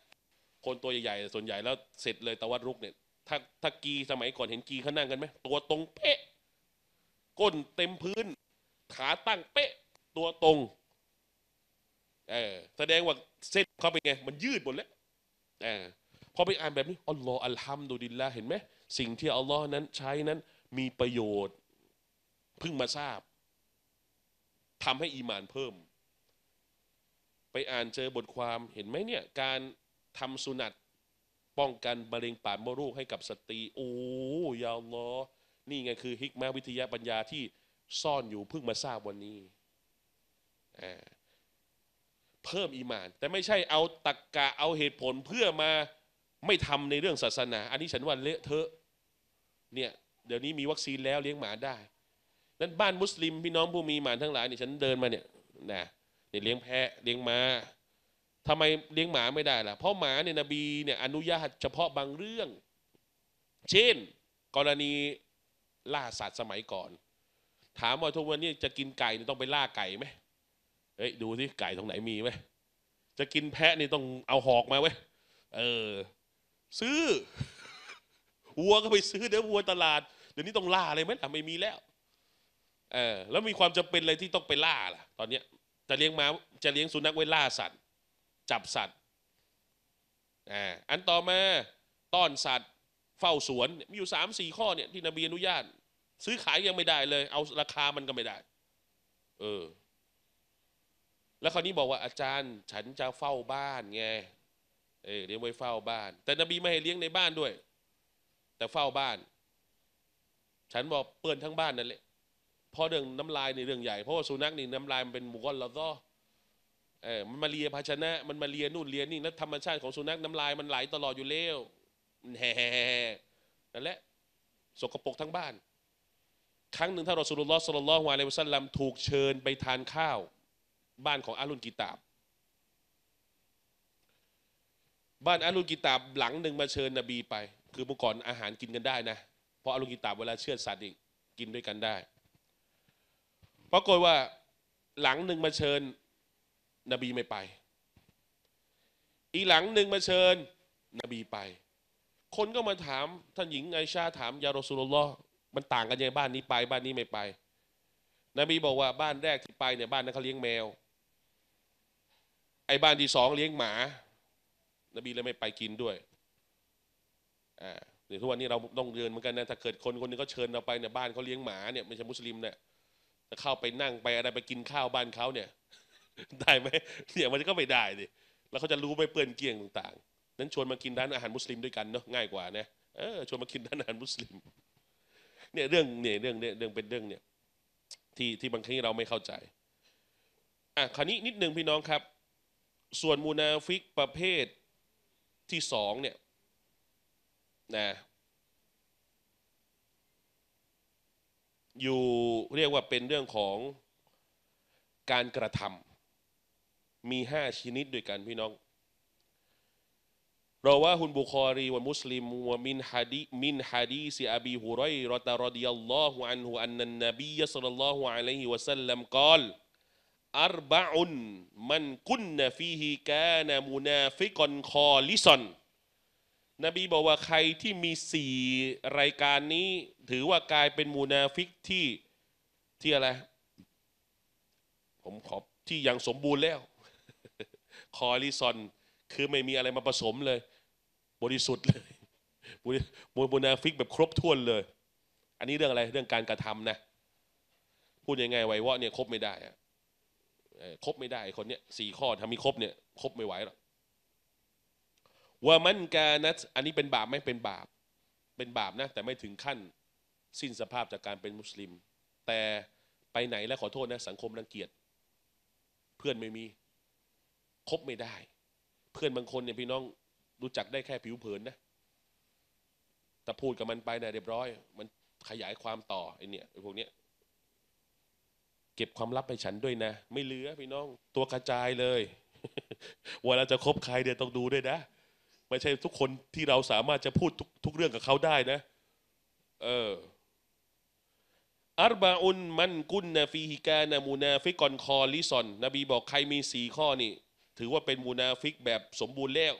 คนตัวใหญ่ๆส่วนใหญ่แล้วเสร็จเลยตะวัดลุกเนี่ยถ้าถ้ากีสมัยก่อนเห็นกีเขานั่งกันไหมตัวตรงเป๊ะก้นเต็มพื้นขาตั้งเป๊ะตัวตรงเออแสดงว่าเส้นเขาเป็นไง มันยืดหมดแล้วเออพอไปอ่านแบบนี้ อัลลอฮ์อัลฮัมดุลิลลาห์เห็นไหม สิ่งที่อัลลอฮ์นั้นใช้นั้นมีประโยชน์เพิ่งมาทราบ ทำให้อีมานเพิ่ม ไปอ่านเจอบทความเห็นไหมเนี่ย การทำสุนัตป้องกันมะเร็งปากมดลูกให้กับสตรีโอ้ยาวลอนี่ไงคือฮิกมาวิทยาปัญญาที่ซ่อนอยู่เพิ่งมาทราบวันนี้อเพิ่มอีมาน แต่ไม่ใช่เอาตักกะเอาเหตุผลเพื่อมาไม่ทำในเรื่องศาสนา อันนี้ฉันว่าเละเทอะเนี่ยเดี๋ยวนี้มีวัคซีนแล้วเลี้ยงหมาได้นั้นบ้านมุสลิมพี่น้องผู้มีหมาทั้งหลายเนี่ยฉันเดินมาเนี่ยนะเนี่ยเลี้ยงแพะเลี้ยงมา้าทำไมเลี้ยงหมาไม่ได้ล่ะเพราะหมาเนี่ยนบีเนี่ยอนุญาตเฉพาะบางเรื่อง เช่นกรณีล่าสัตว์สมัยก่อน ถามว่าทุกวันนี้จะกินไก่ต้องไปล่าไก่ไหมเฮ้ยดูสิไก่ตรงไหนมีไหมจะกินแพะนี่ต้องเอาหอกมาเว้ยเออซื้อวัวก็ไปซื้อเดี๋ยววัวตลาด เดี๋ยวนี้ต้องล่าอะไรไหมล่ะไม่มีแล้ว เออแล้วมีความจำเป็นอะไรที่ต้องไปล่าล่ะ ตอนเนี้ยจะเลี้ยงมาจะเลี้ยงสุนัขไว้ล่าสัตว์จับสัตว์อ่าอันต่อมาต้อนสัตว์เฝ้าสวน มีอยู่สามสี่ข้อเนี่ย ที่นบีอนุญาต ซื้อขายยังไม่ได้เลย เอาราคามันก็ไม่ได้ เออแล้วคราวนี้บอกว่าอาจารย์ฉันจะเฝ้าบ้านไงเออเลี้ยงไว้เฝ้าบ้าน แต่นบีไม่ให้เลี้ยงในบ้านด้วย แต่เฝ้าบ้าน ฉันบอกเปื้อนทั้งบ้านนั่นแหละเพราะเรื่องน้ำลายในเรื่องใหญ่ เพราะว่าสุนัขนี่น้ำลายมันเป็นมุกอนแล้วก็เออมันมาเลียภาชนะ มันมาเลียนู่นเลียนี่นนธรรมชาติของสุนัขน้ำลายมันไหลตลอดอยู่แล้วแหนั่นแหละสกปรกทั้งบ้าน ครั้งหนึ่งท่านรอสุลลอฮ์สลลัลลอฮุอะลัยฮิวะซัลลัมถูกเชิญไปทานข้าวบ้านของอารุณกิตาบบ้านอารุณกิตาบหลังหนึ่งมาเชิญนบีไป คือเมื่อก่อนอาหารกินกันได้นะ เพราะอารุณกิตาบเวลาเชื่อสัตว์อีก กินด้วยกันได้ปรากฏว่าหลังหนึ่งมาเชิญนบีไม่ไป อีหลังหนึ่งมาเชิญนบีไป คนก็มาถามท่านหญิงไอชาถามยาโรสุลลอ์มันต่างกันยังไงบ้านนี้ไป บ้านนี้ไม่ไป นบีบอกว่าบ้านแรกที่ไปเนี่ยบ้านนั้นเขาเลี้ยงแมวไอ้บ้านที่สองเลี้ยงหมา นบีเลยไม่ไปกินด้วย อ่าหรือทุกวันนี้เราต้องเดินเหมือนกันนะ ถ้าเกิดคนคนนึงเขาเชิญเราไปเนี่ยบ้านเขาเลี้ยงหมาเนี่ยไม่ใช่มุสลิมเนี่ย จะเข้าไปนั่งไปอะไรไปกินข้าวบ้านเขาเนี่ย ได้ไหมเนี่ยมันก็ไม่ได้ดิแล้วเขาจะรู้ไม่เปื้อนเกี้ยงต่างๆนั้นชวนมากินร้านอาหารมุสลิมด้วยกันเนาะง่ายกว่านะเออชวนมากินร้านอาหารมุสลิม เนี่ยเรื่องเนี่ยเรื่องเนี่ยเรื่องเป็นเรื่องเนี่ย ที่ที่บางครั้งเราไม่เข้าใจ อ่ะ คราวนี้นิดนึงพี่น้องครับส่วนมูนาฟิกประเภทที่สองเนี่ยนะอยู่เรียกว่าเป็นเรื่องของการกระทำมีห้าชนิดด้วยกันพี่น้อง เราว่าฮุนบุคอรีวะมุสลิมวมินฮะดีมินฮะดีซีอบีฮุไรรอตารดิยัลลอฮุอันฮุอันนันนบีสุลลัลลอฮุอะลัยฮิวะสัลลัมกล่าวอัรบะอุนมันกุนนฟีฮิกานามูนาฟิกอนคอลิซอนนบีบอกว่าใครที่มีสี่รายการนี้ ถือว่ากลายเป็นมูนาฟิกที่ที่อะไร ผมขอบที่อย่างสมบูรณ์แล้ว คอลิซอนคือไม่มีอะไรมาผสมเลย บริสุทธิ์เลยมูนาฟิกแบบครบถ้วนเลย อันนี้เรื่องอะไรเรื่องการกระทำนะ พูดยังไงไว้ว่าเนี่ยครบไม่ได้อะครบไม่ได้คนเนี้ยสี่ข้อทามีครบเนี่ยครบไม่ไหวหรอกว่ามันกานัตอันนี้เป็นบาปไหมเป็นบาป เป็นบาปนะแต่ไม่ถึงขั้น สิ้นสภาพจากการเป็นมุสลิม แต่ไปไหนแล้วขอโทษนะสังคมรังเกียจ เพื่อนไม่มีคบไม่ได้ เพื่อนบางคนเนี่ยพี่น้องรู้จักได้แค่ผิวเผินนะ แต่พูดกับมันไปนะเรียบร้อย มันขยายความต่อไอเนี่ยไอพวกเนี้ยเก็บความลับไปฉันด้วยนะ ไม่เหลือ พี่น้องตัวกระจายเลยเวลาจะคบใครเดี๋ยวต้องดูด้วยนะ ไม่ใช่ทุกคนที่เราสามารถจะพูดทุกทกเรื่องกับเขาได้นะ เอออารบาอุนมันกุนนาฟีฮิกานามูนาฟิกอนคอลิซอนนบีบอกใครมีสี่ข้อนี่ ถือว่าเป็นมูนาฟิกแบบสมบูรณ์แล้ว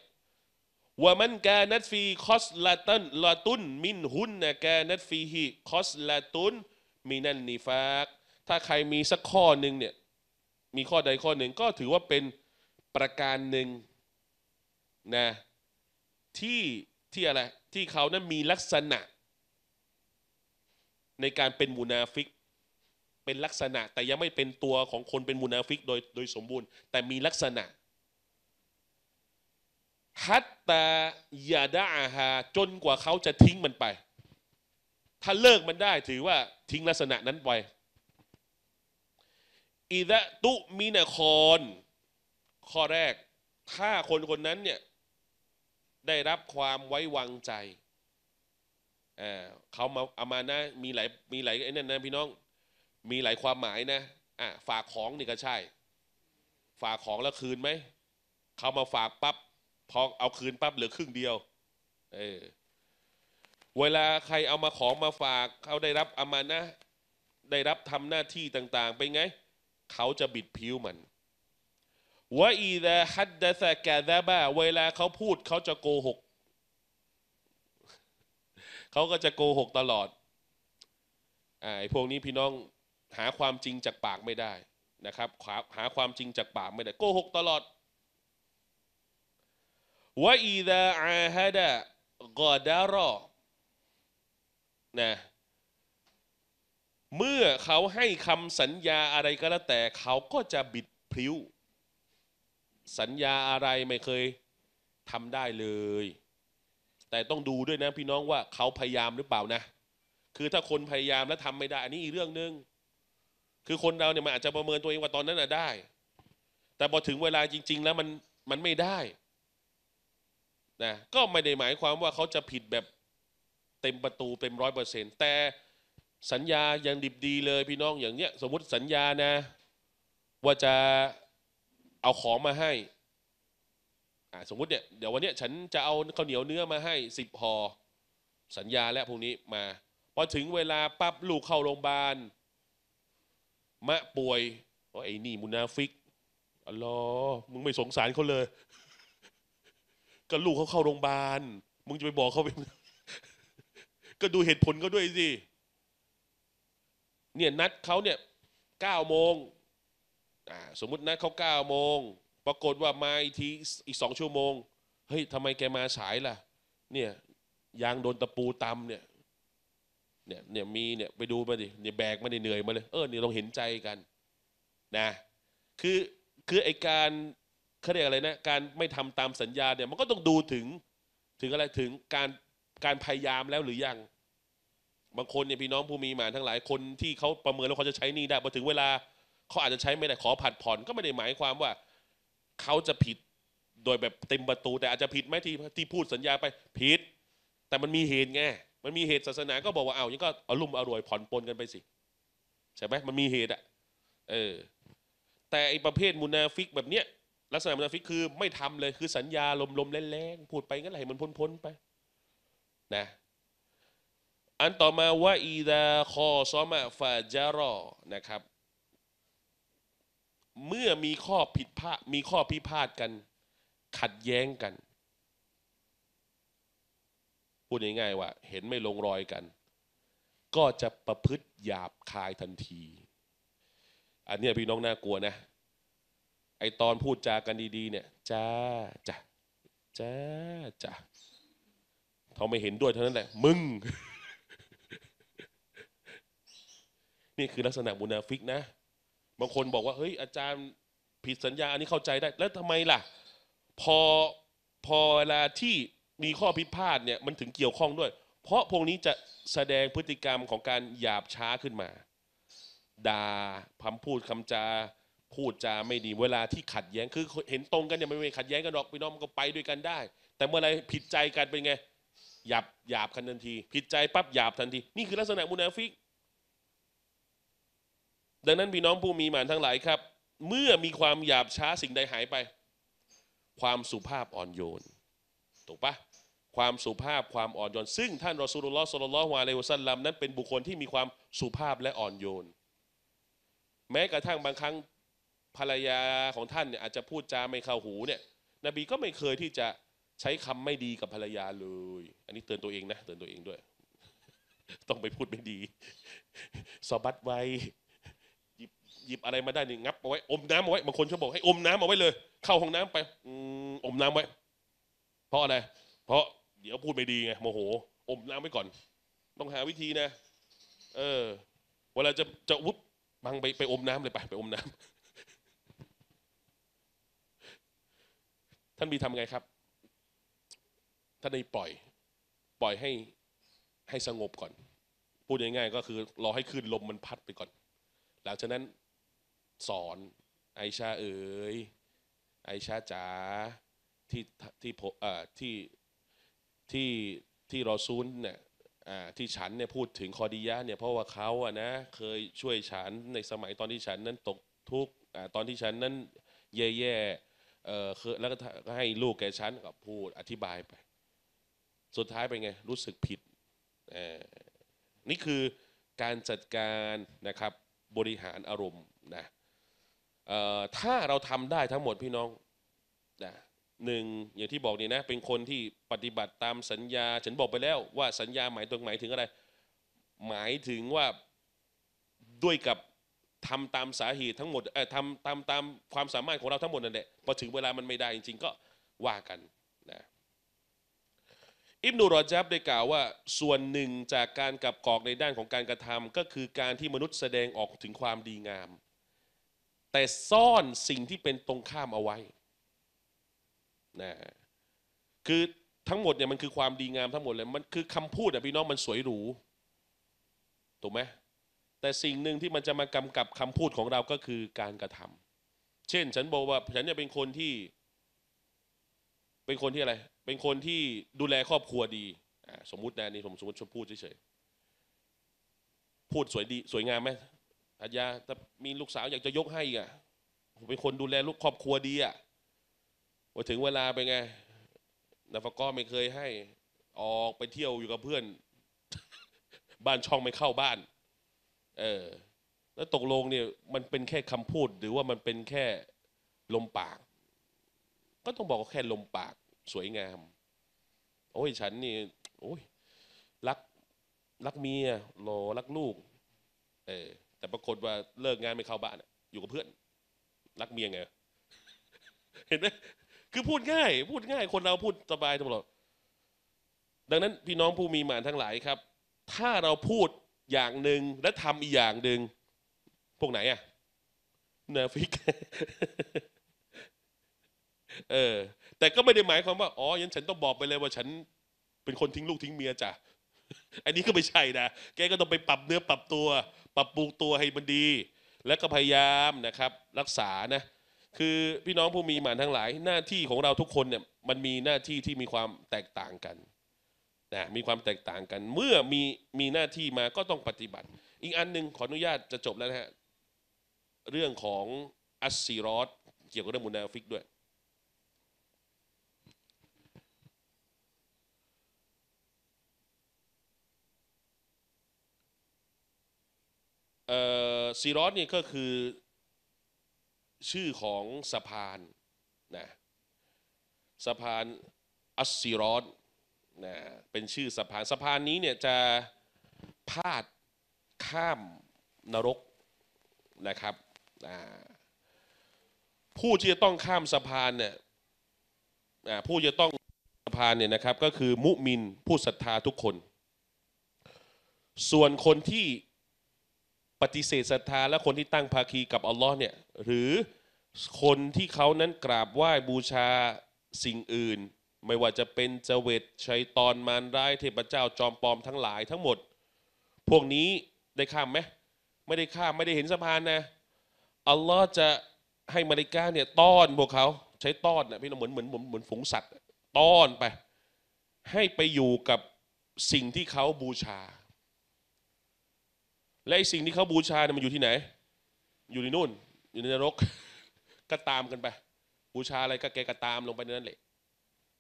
ว่ามันแกนัดฟีคอสลาตันลาตุนมินหุนนะแกนัดฟีฮิคอสลาตุนมินันนิฟากถ้าใครมีสักข้อหนึ่งเนี่ยมีข้อใดข้อหนึ่งก็ถือว่าเป็นประการหนึ่งนะที่ที่อะไรที่เขานั้นมีลักษณะ ในการเป็นมูนาฟิก เป็นลักษณะ แต่ยังไม่เป็นตัวของคนเป็นมูนาฟิกโดยโดยสมบูรณ์ แต่มีลักษณะ ฮัตตายาดาอาฮาจนกว่าเขาจะทิ้งมันไป ถ้าเลิกมันได้ถือว่าทิ้งลักษณะนั้นไปอิดะตุมินคอน ข้อแรก ถ้าคนคนนั้นเนี่ยได้รับความไว้วางใจ เขามาอามานะ มีหลายมีหลายไอ้นั่นนะพี่น้อง มีหลายความหมายนะอ่ะฝากของนี่ก็ใช่ ฝากของแล้วคืนไหม เขามาฝากปับ๊บ พอเอาคืนปั๊บเหลือครึ่งเดียว เออ เวลาใครเอามาของมาฝากเขาได้รับอามานะ ได้รับทำหน้าที่ต่างๆไปไงเขาจะบิดผิวมันว่าอีดะฮัดดะสะกาซาบะเวลาเขาพูดเขาจะโกหก เขาก็จะโกหกตลอดไอ้พวกนี้พี่น้องหาความจริงจากปากไม่ได้นะครับ หาความจริงจากปากไม่ได้ โกหกตลอดว่าอีดะอาฮัดะกอดารอนะเมื่อเขาให้คำสัญญาอะไรก็แล้วแต่เขาก็จะบิดพลิ้วสัญญาอะไรไม่เคยทำได้เลย แต่ต้องดูด้วยนะพี่น้องว่าเขาพยายามหรือเปล่านะ คือถ้าคนพยายามแล้วทำไม่ได้ อันนี้อีกเรื่องหนึง่งคือคนเราเนี่ยมันอาจจะประเมินตัวเองว่าตอนนั้นอะได้ แต่พอถึงเวลาจริงๆแล้วมันมันไม่ได้นะก็ไม่ได้หมายความว่าเขาจะผิดแบบเต็มประตูเต็มร้อยเปอร์เซ็นต์แต่สัญญาอย่างดิบดีเลย พี่น้องอย่างเนี้ยสมมติสัญญานะ ว่าจะเอาของมาให้อ่าสมมติเนี่ยเดี๋ยววันเนี้ย ฉันจะเอาข้าวเหนียวเนื้อมาให้สิบห่อสัญญาแล้วพวกนี้มาพอถึงเวลาปั๊บลูกเข้าโรงพยาบาลมะป่วยว่าไอ้นี่ มุนาฟิกอ๋อมึงไม่สงสารเขาเลย ก็ลูกเขาเข้าโรงพยาบาลมึงจะไปบอกเขาไปก็ดูเหตุผลเขาด้วยสิเนี่ยนัดเขาเนี่ยเก้าโมงสมมตินัดเขาเก้าโมง ปรากฏว่ามาอีกทีอีกสองชั่วโมงเฮ้ยทำไมแกมาสายล่ะเนี่ยยางโดนตะปูตำเนี่ยเนี่ยเนี่ยมีเนี่ยไปดูมาดิเนี่ยแบกมาเหนื่อยมาเลยเออเนี่ยต้องเห็นใจกันนะคือคือไอการเขาเรียกอะไรนะ การไม่ทำตามสัญญาเนี่ยมันก็ต้องดูถึงถึงอะไรถึงการการพยายามแล้วหรือยังบางคนเนี่ยพี่น้องผู้มีมาทั้งหลายคนที่เขาประเมินแล้วเขาจะใช้นี่ได้พอถึงเวลา เขาอาจจะใช้ไม่ได้ขอผัดผ่อนก็ ไม่ได้หมายความว่า เขาจะผิดโดยแบบเต็มประตู แต่อาจจะผิดไหมที่ที่พูดสัญญาไปผิด แต่มันมีเหตุไงมันมีเหตุศาสนาก็บอกว่าเอายังก็อารมณ์อร่อยผ่อนปลนกันไปสิ ใช่ไหมมันมีเหตุอะเออ แต่ไอประเภทมุนาฟิก แบบเนี้ยลักษณะมุนาฟิกคือไม่ทำเลยคือสัญญาลมๆแรงๆพูดไปงั้นไหลมันพ้นๆไป นะอันต่อมาว่าอีดาคอซอมาฟาจารอนะครับ เมื่อมีข้อผิดพลาดมีข้อพิพาทกัน ขัดแย้งกัน พูดง่ายๆว่า เห็นไม่ลงรอยกัน ก็จะประพฤติหยาบคายทันที อันนี้พี่น้องน่ากลัวนะ ไอตอนพูดจากันดี ๆ เนี่ยจ้าจ้าจ้าจ้าเขาไม่เห็นด้วยเท่านั้นแหละ มึงนี่คือลักษณะมุนาฟิกนะบางคนบอกว่า เฮ้ย อาจารย์ผิดสัญญาอันนี้เข้าใจได้แล้วทำไมล่ะพอพอเวลาที่มีข้อพิพาทเนี่ย มันถึงเกี่ยวข้องด้วย เพราะพวกนี้จะแสดงพฤติกรรมของการหยาบช้าขึ้นมาด่าพัำพูดคำจา พูดจาไม่ดี เวลาที่ขัดแย้งคือเห็นตรงกันเนี่ยไม่ไปขัดแย้งกันหรอกพี่น้องมันก็ไปด้วยกันได้ แต่เมื่อไรผิดใจกันเป็นไงหยาบหยาบันทันทีผิดใจปั๊บหยาบทันทีนี่ คือลักษณะมุนาฟิกดังนั้นพี่น้องผู้มีหมานทั้งหลายครับ เมื่อมีความหยาบช้าสิ่งใดหายไป ความสุภาพอ่อนโยนถูกปะความสุภาพความอ่อนโยนซึ่ง ท่านรอสูลุลลอฮ์สุลลัลฮวาเลวซัลลัมนั้น เป็นบุคคลที่มีความสุภาพและอ่อนโยน แม้กระทั่งบางครั้งภรรยาของท่านเนี่ยอาจจะพูดจาไม่เข้าหูเนี่ย นบีก็ไม่เคยที่จะใช้คำไม่ดีกับภรรยาเลย อันนี้เตือนตัวเองนะ เตือนตัวเองด้วย ต้องไปพูดไม่ดีสอบัดไว้หยิบอะไรมาได้นี่งับเอาไว้อมน้ำเอาไว้บางคนชอบบอกให้อมน้ำเอาไว้เลยเข้าห้องน้ำไปอมน้ำไว้ เพราะอะไร เพราะ เดี๋ยวพูดไม่ดีไงโมโห อมน้ำไว้ก่อน ต้องหาวิธีนะ เออเวลาจะจะวุบบังไปไปอมน้ำเลยไปไปอมน้ำ ท่านมีทำไงครับ ท่านได้ปล่อย ปล่อยให้ให้สงบก่อน พูดง่ายๆก็คือ รอให้คลื่นลมมันพัดไปก่อนหลังจากนั้นสอนไอชาเอ๋ยไอชาจ๋าที่ที่อ่อที่ที่ที่รอซูลเนี่ยที่ฉันเนี่ยพูดถึงคอดียะเนี่ยเพราะว่าเขาอะนะเคยช่วยฉันในสมัยตอนที่ฉันนั้นตกทุกข์ตอนที่ฉันนั้นแย่่เออคือแล้วก็ให้ลูกแกฉัน ก็พูดอธิบายไป สุดท้ายเป็นไง รู้สึกผิด นี่คือการจัดการนะครับบริหารอารมณ์นะถ้าเราทำได้ทั้งหมดพี่น้องนะหนึ่งอย่างที่บอกนี่นะเป็นคนที่ปฏิบัติตามสัญญา ฉันบอกไปแล้วว่าสัญญาหมายตรงหมายถึงอะไร หมายถึงว่าด้วยกับทำตามสาเหตุทั้งหมดเออทำตามตามความสามารถของเราทั้งหมดนั่นแหละพอถึงเวลามันไม่ได้ จริง ๆก็ว่ากันนะอิบนุรอจับได้กล่าวว่าส่วนหนึ่งจากการกับกอกในด้านของการกระทำก็คือการที่มนุษย์แสดงออกถึงความดีงามแต่ซ่อนสิ่งที่เป็นตรงข้ามเอาไว้ นะ คือทั้งหมดเนี่ยมันคือความดีงามทั้งหมดเลย มันคือคำพูดอะพี่น้องมันสวยหรู ถูกไหมแต่สิ่งหนึ่งที่มันจะมากำกับคำพูดของเราก็คือการกระทำ เช่น ฉันบอกว่าฉันจะเป็นคนที่ เป็นคนที่อะไร เป็นคนที่ดูแลครอบครัวดี สมมุตินะนี่ผมสมมติชมพูดเฉยๆ พูดสวยดี สวยงามไหมอาญาแต่มีลูกสาวอยากจะยกให้อ่ะ ผมเป็นคนดูแลลูกครอบครัวดีอ่ะ พอถึงเวลาไปไงนาฟก็ไม่เคยให้ ออกไปเที่ยวอยู่กับเพื่อน บ้านช่องไม่เข้าบ้าน เออ แล้วตกลงเนี่ยมันเป็นแค่คำพูด หรือว่ามันเป็นแค่ลมปาก ก็ต้องบอกว่าแค่ลมปากสวยงามโอ้ยฉันนี่ โอ้ยรักรักเมียรอรักลูก เออแต่ปรากฏว่าเลิกงานไม่เข้าบ้านอยู่กับเพื่อน รักเมียไงเห็นไหมคือพูดง่าย พูดง่าย คนเราพูดสบายตลอดดังนั้นพี่น้องผู้มีหมานทั้งหลายครับ ถ้าเราพูดอย่างหนึ่งและทำอีกอย่างหนึ่งพวกไหนอะนาฟิกเออ แต่ก็ไม่ได้หมายความว่า อ๋อยันฉันต้องบอกไปเลยว่าฉัน เป็นคนทิ้งลูกทิ้งเมียจ้ะอันนี้ก็ไม่ใช่นะแกก็ต้องไปปรับเนื้อปรับตัวปรับปรุงตัวให้มันดีและก็พยายามนะครับรักษานะคือพี่น้องผู้มีหมานทั้งหลาย หน้าที่ของเราทุกคนเนี่ยมันมีหน้าที่ที่มีความแตกต่างกันนะมีความแตกต่างกัน เมื่อมีมีหน้าที่มาก็ต้องปฏิบัติ อีกอันหนึ่งขออนุญาตจะจบแล้วนะฮะเรื่องของอัสซีรอสเกี่ยวกับเรื่องมุนาฟิกด้วยซีรอสนี่ก็คือชื่อของสะพานนะสะพานอัสซีรอสนะเป็นชื่อสะพานสะพานนี้เนี่ยจะพาดข้ามนรกนะครับผู้ที่จะต้องข้ามสะพานเนี่ยผู้จะต้องสะพานเนี่ยนะครับก็คือมุมินผู้ศรัทธาทุกคน ส่วนคนที่ปฏิเสธศรัทธาและคนที่ตั้งภาคีกับอัลลอฮ์เนี่ย หรือคนที่เขานั้นกราบไหว้บูชาสิ่งอื่น ไม่ว่าจะเป็นเจเวตชัยตอนมารร้าย เทพเจ้า จอมปลอมทั้งหลายทั้งหมด พวกนี้ได้ข้ามไหมไม่ได้ข้ามไม่ได้เห็นสะพานนะ อัลลอฮ์จะให้มาริกาเนี่ยต้อนพวกเขาใช้ต้อนนะพี่น้องเหมือนเหมือนเหมือนฝูงสัตว์ต้อนไป ให้ไปอยู่กับสิ่งที่เขาบูชาและไอสิ่งที่เขาบูชาเนี่ยมันอยู่ที่ไหน อยู่ในนู่น อยู่ในนรก ก็ตามกันไป บูชาอะไรก็แกก็ตามลงไปในนั้นแหละ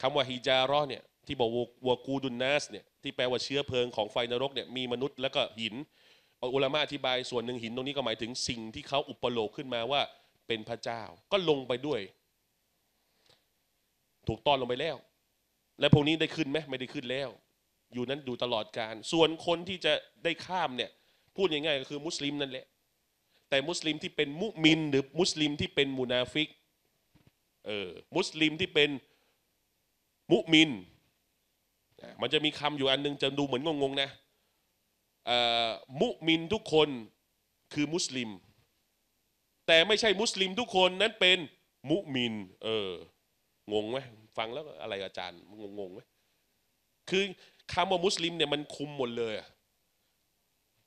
คำว่าฮิจารอเนี่ย ที่บอกวัวกูดุนนัสเนี่ย ที่แปลว่าเชื้อเพลิงของไฟนรกเนี่ย มีมนุษย์แล้วก็หินอุลามะอธิบายส่วนหนึ่งหินตรงนี้ก็หมายถึงสิ่งที่เขาอุปโลกขึ้นมาว่าเป็นพระเจ้า ก็ลงไปด้วย ถูกต้อนลงไปแล้ว และพวกนี้ได้ขึ้นไหมไม่ได้ขึ้นแล้ว อยู่นั้นดูตลอดการส่วนคนที่จะได้ข้ามเนี่ยพูดง่ายๆก็คือมุสลิมนั่นแหละแต่มุสลิมที่เป็นมุมินหรือมุสลิมที่เป็นมุนาฟิกเออมุสลิมที่เป็นมุมินมันจะมีคำอยู่อันนึงจะดูเหมือนงงๆนะมุมินทุกคนคือมุสลิม แต่ไม่ใช่มุสลิมทุกคนนั้นเป็นมุมินเอองงไหมฟังแล้วอะไรอาจารย์งงงไหมคือคำว่ามุสลิมเนี่ยมันคุมหมดเลยอะ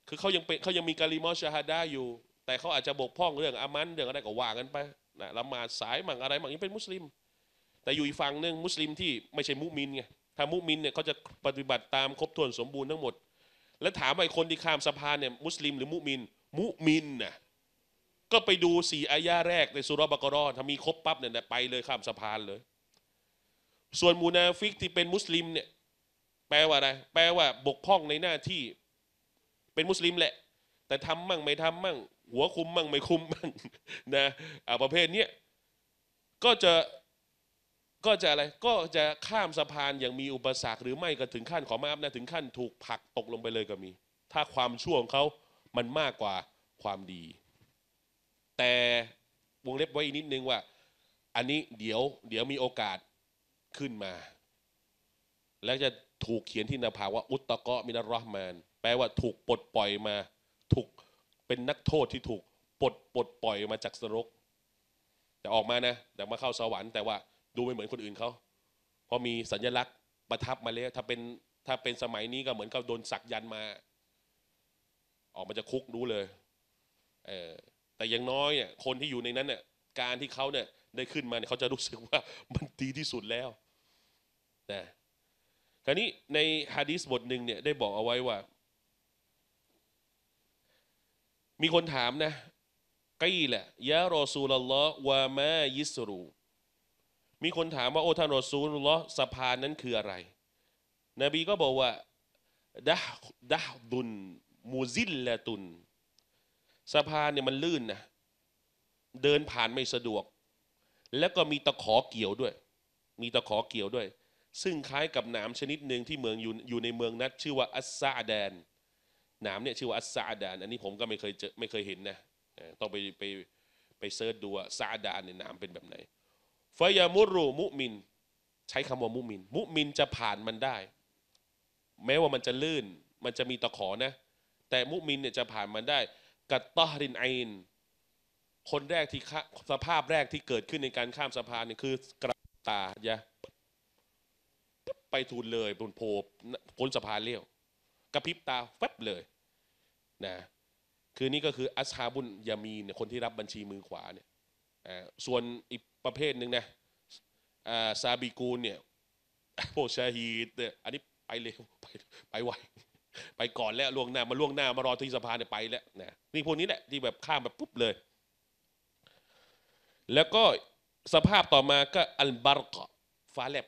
คือเขายังเป็นเขายังมีกาลิมอชฮาดาอยู่ แต่เขาอาจจะบกพร่องเรื่องอามันเรื่องอะไร ก็ว่ากันไปนะละหมาดสายมั่งอะไรมั่งยังเป็นมุสลิม แต่อยู่อีกฝั่งหนึ่งมุสลิมที่ไม่ใช่มุมินไงถ้ามุมินเนี่ยเขาจะปฏิบัติตามครบถ้วนสมบูรณ์ทั้งหมด แล้วถามไอ้คนที่ข้ามสะพานเนี่ยมุสลิมหรือมุมิน มุมินนะก็ไปดูสี่อายะแรก ในสุรบกรอถ้ามีครบปั๊บเนี่ยไปเลยข้ามสะพานเลย ส่วนมูนาฟิกที่เป็นมุสลิมเนี่ยแปลว่าอะไรแปลว่าบกพร่องในหน้าที่เป็นมุสลิมแหละ แต่ทำมั่งไม่ทำมั่งหัวคุมมั่งไม่ คุมมั่งนะอาประเภทเนี้ยก็จะก็จะอะไรก็จะข้ามสะพานอย่างมีอุปสรรค หรือไม่ก็ถึงขั้นขอมาอัพนะถึงขั้นถูกผลักตกลงไปเลยก็มี ถ้าความชั่วของเขามันมากกว่าความดี แต่วงเล็บไว้อีกนิดนึงว่า อันนี้เดี๋ยวเดี๋ยวมีโอกาสขึ้นมา แล้วจะถูกเขียนที่นาภาว่าอุตตะกะมินรรหมานแปลว่าถูกปลดปล่อยมา ถูกเป็นนักโทษที่ถูกปลดปลดปล่อยมาจากสรกแต่ออกมานะแต่มาเข้าสวรรค์แต่ว่าดูไม่เหมือนคนอื่นเขาเพราะมีสัญลักษณ์ ประทับมาแล้วถ้าเป็นถ้าเป็นสมัยนี้ก็เหมือนกับโดนสักยันมา ออกมาจะคุกรู้เลยเออแต่ยังน้อยเนี่ยคนที่อยู่ในนั้นเนี่ยการที่เขาเนี่ยได้ขึ้นมาเนี่ยเขาจะรู้สึกว่ามันดีที่สุดแล้วนะคราวนี้ในฮะดีสบทหนึ่งเนี่ยได้บอกเอาไว้ว่ามีคนถามนะกีแหละยะรอซูลลอฮ์วามายิสรู มีคนถามว่า โอ้ท่านรอซูลลอฮ์สะพานนั้นคืออะไร นบีก็บอกว่าดะดะดุนมูซิลละตุน สะพานเนี่ยมันลื่นนะ เดินผ่านไม่สะดวก แล้วก็มีตะขอเกี่ยวด้วย มีตะขอเกี่ยวด้วย ซึ่งคล้ายกับหนามชนิดหนึ่งที่เมืองอยู่อยู่ในเมืองนัด ชื่อว่าอัสซาแดนหนามเนี่ยชื่อว่าอัสซาดานอันนี้ผมก็ไม่เคยเจอไม่เคยเห็นนะ ต้องไปไปไปเซิร์ชดูว่าซาดานเนี่ยหนามเป็นแบบไหนฟยามุรูมุมิน ใช้คำว่ามุมิน มุมินจะผ่านมันได้ แม้ว่ามันจะลื่นมันจะมีตะขอนะ แต่มุมินเนี่ยจะผ่านมันได้กัตตอรินไอนคนแรกที่สภาพแรกที่เกิดขึ้นในการข้ามสะพานเนี่ยคือกระตายะไปทูลเลยบนโพบนสะพานเลี้ยวกระพริบตาแฟบเลยนะคือนี่ก็คืออัชฮาบุญยามีเนี่ยคนที่รับบัญชีมือขวาเนี่ยส่วนอีกประเภทหนึ่งนะซาบีกูลเนี่ยโพชาฮีดเนี่ยอันนี้ไปเร็วไปไปไวไปก่อนแล้วล่วงหน้ามาล่วงหน้ามารอที่สภาเนี่ยไปแล้วนะนี่พวกนี้แหละ ที่แบบข้ามแบบ ปุ๊บ เลย แล้วก็สภาพต่อมาก็อัลบาร์กฟ้าแลบ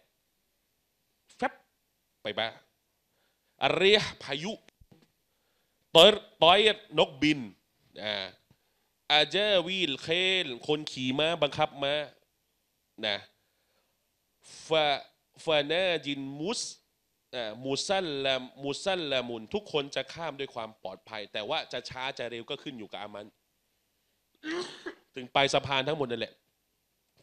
แฟบไปบ้าอารีพายุตอ์ตอยนกบินนะอาเจวีลเคลคนขี่ม้าบังคับม้านะฟาฟานาจินมุสมูซันละมูซันละมุนทุกคนจะข้ามด้วยความปลอดภัย แต่ว่าจะช้าจะเร็วก็ขึ้นอยู่กับอามัน ถึงไปสะพานทั้งหมดนั่นแหละ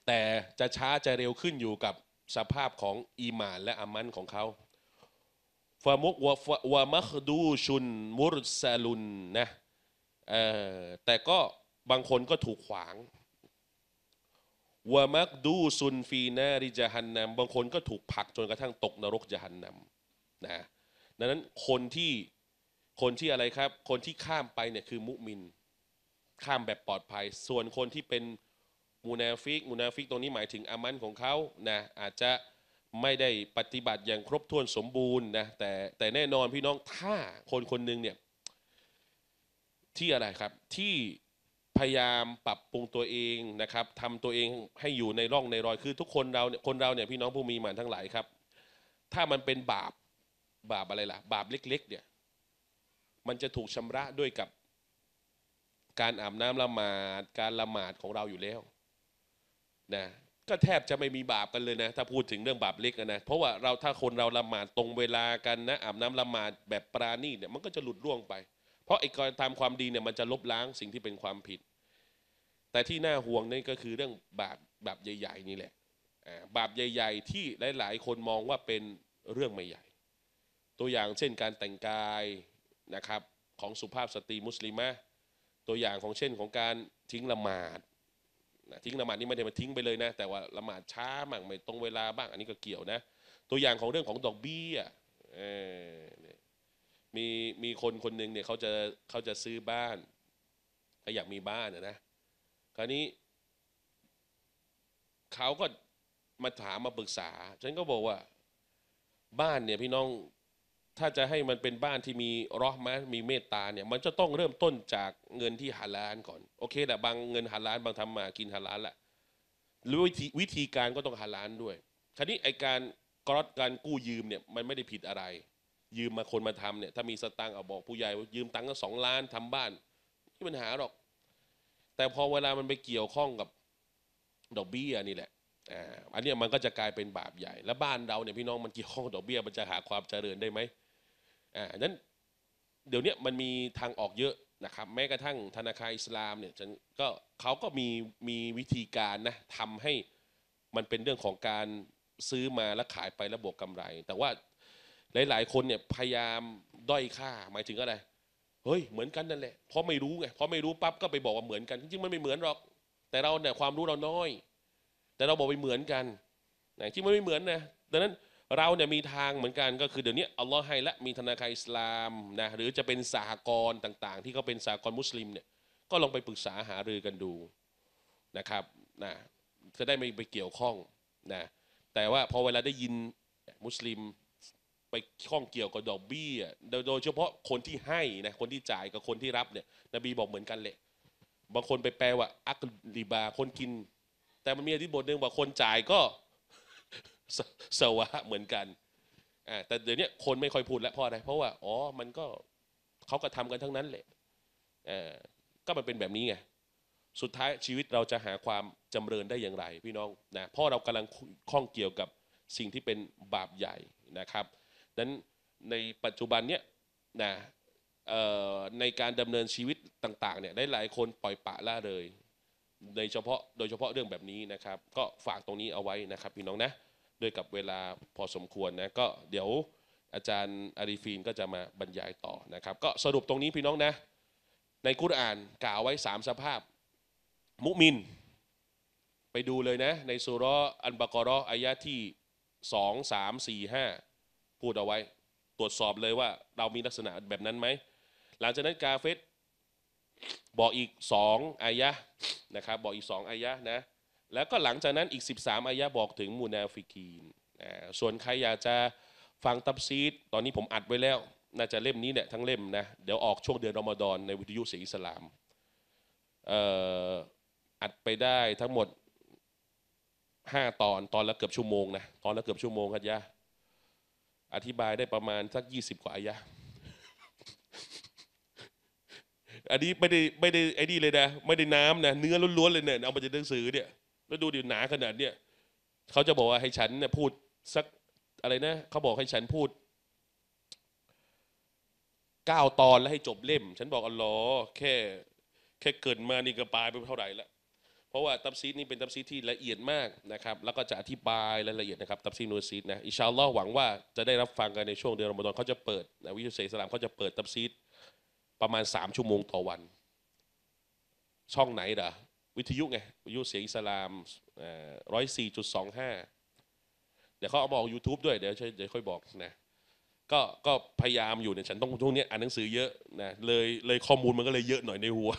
แต่จะช้าจะเร็วขึ้นอยู่กับสภาพของอีมานและอามันของเขาฟะมุกวะวะมัคดูชุนมุรซาลุนนะแต่ก็บางคนก็ถูกขวางวะมักดูซุนฟีนาริจฮันนัมบางคนก็ถูกผลักจนกระทั่งตกนรกจฮันนัมนะดังนั้น คนที่ คนที่อะไรครับคนที่ข้ามไปเนี่ยคือมุมิน ข้ามแบบปลอดภัย ส่วนคนที่เป็นมูนาฟิกมูนาฟิกตรงนี้หมายถึงอามันของเขานะอาจจะไม่ได้ปฏิบัติอย่างครบถ้วนสมบูรณ์นะแต่แต่แน่นอนพี่น้องถ้าคนคนหนึ่งเนี่ยที่อะไรครับ ที่พยายามปรับปรุงตัวเองนะครับทำตัวเองให้อยู่ในร่องในรอยคือทุกคนเราเนี่ยคนเราเนี่ย พี่น้องผู้มีมานทั้งหลายครับ ถ้ามันเป็นบาปบาปอะไรล่ะบาปเล็ก ๆ เนี่ย มันจะถูกชำระด้วยกับ การอาบน้ำละหมาดการละหมาดของเราอยู่แล้ว นะก็แทบจะไม่มีบาปกันเลยนะถ้าพูดถึงเรื่องบาปเล็กนะเพราะว่าเราถ้าคนเราละหมาดตรงเวลากันนะอาบน้ำละหมาดแบบปราณีเนี่ยมันก็จะหลุดร่วงไป เพราะไอ้การทำความดีเนี่ยมันจะลบล้างสิ่งที่เป็นความผิด แต่ที่น่าห่วงนี่ก็คือเรื่องบาปแบบใหญ่ ๆนี่แหละบาปใหญ่ ๆ ที่หลายๆคนมองว่าเป็นเรื่องไม่ใหญ่ตัวอย่างเช่นการแต่งกายนะครับของสุภาพสตรีมุสลิมะตัวอย่างของเช่นของการทิ้งละหมาดนะทิ้งละหมาดนี่ไม่ได้มาทิ้งไปเลยนะ แต่ว่าละหมาดช้าบ้างไม่ตรงเวลาบ้าง อันนี้ก็เกี่ยวนะตัวอย่างของเรื่องของดอกเบี้ยมีมีคนคนหนึ่งเนี่ยเขาจะเขาจะซื้อบ้านเขาอยากมีบ้านนะคราวนี้เขาก็มาถามมาปรึกษา ฉันก็บอกว่าบ้านเนี่ย พี่น้องถ้าจะให้มันเป็นบ้านที่มีรอม์มะมีเมตตาเนี่ยมันจะต้องเริ่มต้นจากเงินที่หาล้านก่อน โอเคแต่บางเงินหาล้านบางทำมากินหาล้านแหละหรือวิธีวิธีการก็ต้องหาล้านด้วย คราวนี้ไอการกรอดการกู้ยืมเนี่ยมันไม่ได้ผิดอะไร ยืมมาคนมาทำเนี่ยถ้ามีสตางค์เอาบอกผู้ใหญ่ยืมตังค์ก็สองล้านทำบ้านไม่ปัญหาหรอกแต่พอเวลามันไปเกี่ยวข้องกับดอกเบี้ยนี่แหละอันนี้มันก็จะกลายเป็นบาปใหญ่และบ้านเราเนี่ยพี่น้องมันเกี่ยวข้องดอกเบี้ยมันจะหาความเจริญได้ไหมอ่านั้นเดี๋ยวนี้มันมีทางออกเยอะนะครับแม้กระทั่งธนาคารอิสลามเนี่ยฉันก็เขาก็มีมีวิธีการนะทำให้มันเป็นเรื่องของการซื้อมาแล้วขายไประบบกํำไร แต่ว่าหลายๆ คนเนี่ยพยายามด้อยค่า หมายถึงอะไรเฮ้ยเหมือนกันนั่นแหละ เพราะไม่รู้ไงเพราะไม่รู้ปั๊บก็ไปบอกว่าเหมือนกันจริงๆ มันไม่เหมือนหรอก แต่เราเนี่ยความรู้เราน้อย แต่เราบอกไปเหมือนกันนที่มันไม่เหมือนนะดังนั้นเราเนี่ยมีทางเหมือนกันก็คือเดี๋ยวนี้อัลลอฮ์ให้และมีธนาคารอิสลามนะหรือจะเป็นสหกรณ์ต่าง ๆ ที่เขาเป็นสหกรณ์มุสลิมเนี่ยก็ลองไปปรึกษาหารือกันดูนะครับนะจะได้ไม่ไปเกี่ยวข้องนะแต่ว่าพอเวลาได้ยินมุสลิมไปข้องเกี่ยวกับดอกเบี้ยโดยเฉพาะคนที่ให้นะคนที่จ่ายกับคนที่รับเนี่ยนบีบอกเหมือนกันแหละ บางคนไปแปลว่าอักลิบาคนกิน แต่มันมีอธิบทหนึ่งว่าคนจ่ายก็สวะเหมือนกัน แต่เดี๋ยวนี้คนไม่ค่อยพูดแล้วเพราะอะไร เพราะว่า อ๋อ มันก็เขาก็ทำกันทั้งนั้นแหละก็มันเป็นแบบนี้ไง สุดท้ายชีวิตเราจะหาความจำเริญได้อย่างไรพี่น้องนะ เพราะเรากำลังข้องเกี่ยวกับสิ่งที่เป็นบาปใหญ่นะครับนั้นในปัจจุบันเนี้ยนะในการดำเนินชีวิตต่างๆเนี่ยหลายคนปล่อยปะละเลยในเฉพาะโดยเฉพาะเรื่องแบบนี้นะครับ ก็ฝากตรงนี้เอาไว้นะครับพี่น้องนะด้วยกับเวลาพอสมควรนะ ก็เดี๋ยวอาจารย์อารีฟีนก็จะมาบรรยายต่อนะครับ ก็สรุปตรงนี้พี่น้องนะ ในคุรานกล่าวไว้ 3 สภาพ มุมิน ไปดูเลยนะ ในสุรอันบากรออายะที่ 2 3 4 5 พูดเอาไว้ตรวจสอบเลยว่า เรามีลักษณะแบบนั้นไหม หลังจากนั้นกาเฟตบอกอีก 2อายะนะครับบอกอีก 2อายะนะแล้วก็หลังจากนั้นอีก 13อายะบอกถึงมูนาฟิกีน ส่วนใคร อยากจะฟังตับซีดตอนนี้ผมอัดไว้แล้ว น่าจะเล่มนี้เนี่ยทั้งเล่มนะ เดี๋ยวออกช่วงเดือนรอมฎอน ในวิทยุสีอิสลาม อัดไปได้ทั้งหมด 5 ตอน ตอนละเกือบชั่วโมงนะ ตอนละเกือบชั่วโมงครับยะ อธิบายได้ประมาณสัก20 กว่าอายะอันนี้ไม่ได้ไม่ได้ไอ้นี่เลยนะ ไม่ได้น้ำนะเนื้อล้วนๆเลยเนี่ย เอามาจากหนังสือเนี่ยแล้วดูดิหนาขนาดเนี้ยเขาจะบอกว่าให้ฉันเนี่ยพูดสักอะไรนะเขาบอกให้ฉันพูดเก้าตอนแล้วให้จบเล่ม ฉันบอกอ๋อแค่แค่ เกินมานี่ก็ปลายไปเท่าไหร่ละเพราะว่าตับซีดนี่เป็นตับซีดที่ละเอียดมากนะครับ แล้วก็จะอธิบายรายละเอียดนะครับตับซีดนูซีดนะอิชาลอหวังว่าจะได้รับฟังกันในช่วงเดือนรอมฎอนเขาจะเปิดนะวิทยุเสสลามเขาจะเปิดตับซีดประมาณสามชั่วโมงต่อวัน ช่องไหนดระวิทยุไงวิทยุเสียงอิสลามร้อยสี่จุดสองห้าเดี๋ยวเขาเอามาออก YouTube ด้วยเดี๋ยวเดี๋ยวค่อยบอกนะก็ก็พยายามอยู่เนี่ยฉันต้องช่วงนี้อ่านหนังสือเยอะนะเลยเลยข้อมูลมันก็เลยเยอะหน่อยในหัว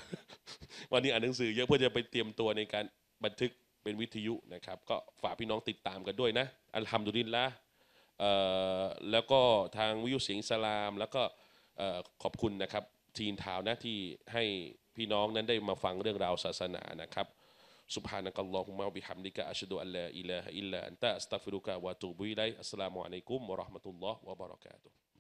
วันนี้อ่านหนังสือเยอะเพื่อจะไปเตรียมตัวในการบันทึกเป็นวิทยุนะครับก็ฝากพี่น้องติดตามกันด้วยนะอัลฮัมดุลิลละแล้วก็ทางวิทยุเสียงสลามแล้วก็ขอบคุณนะครับทีนทาวนะที่ให้พี่น้องนั้นได้มาฟังเรื่องราวศาสนานะครับ سبحانك اللهم وبحمدك أشهد أن لا إله إلا أنت أستغفرك وأتوب إليك السلام عليكم ورحمة الله وبركاته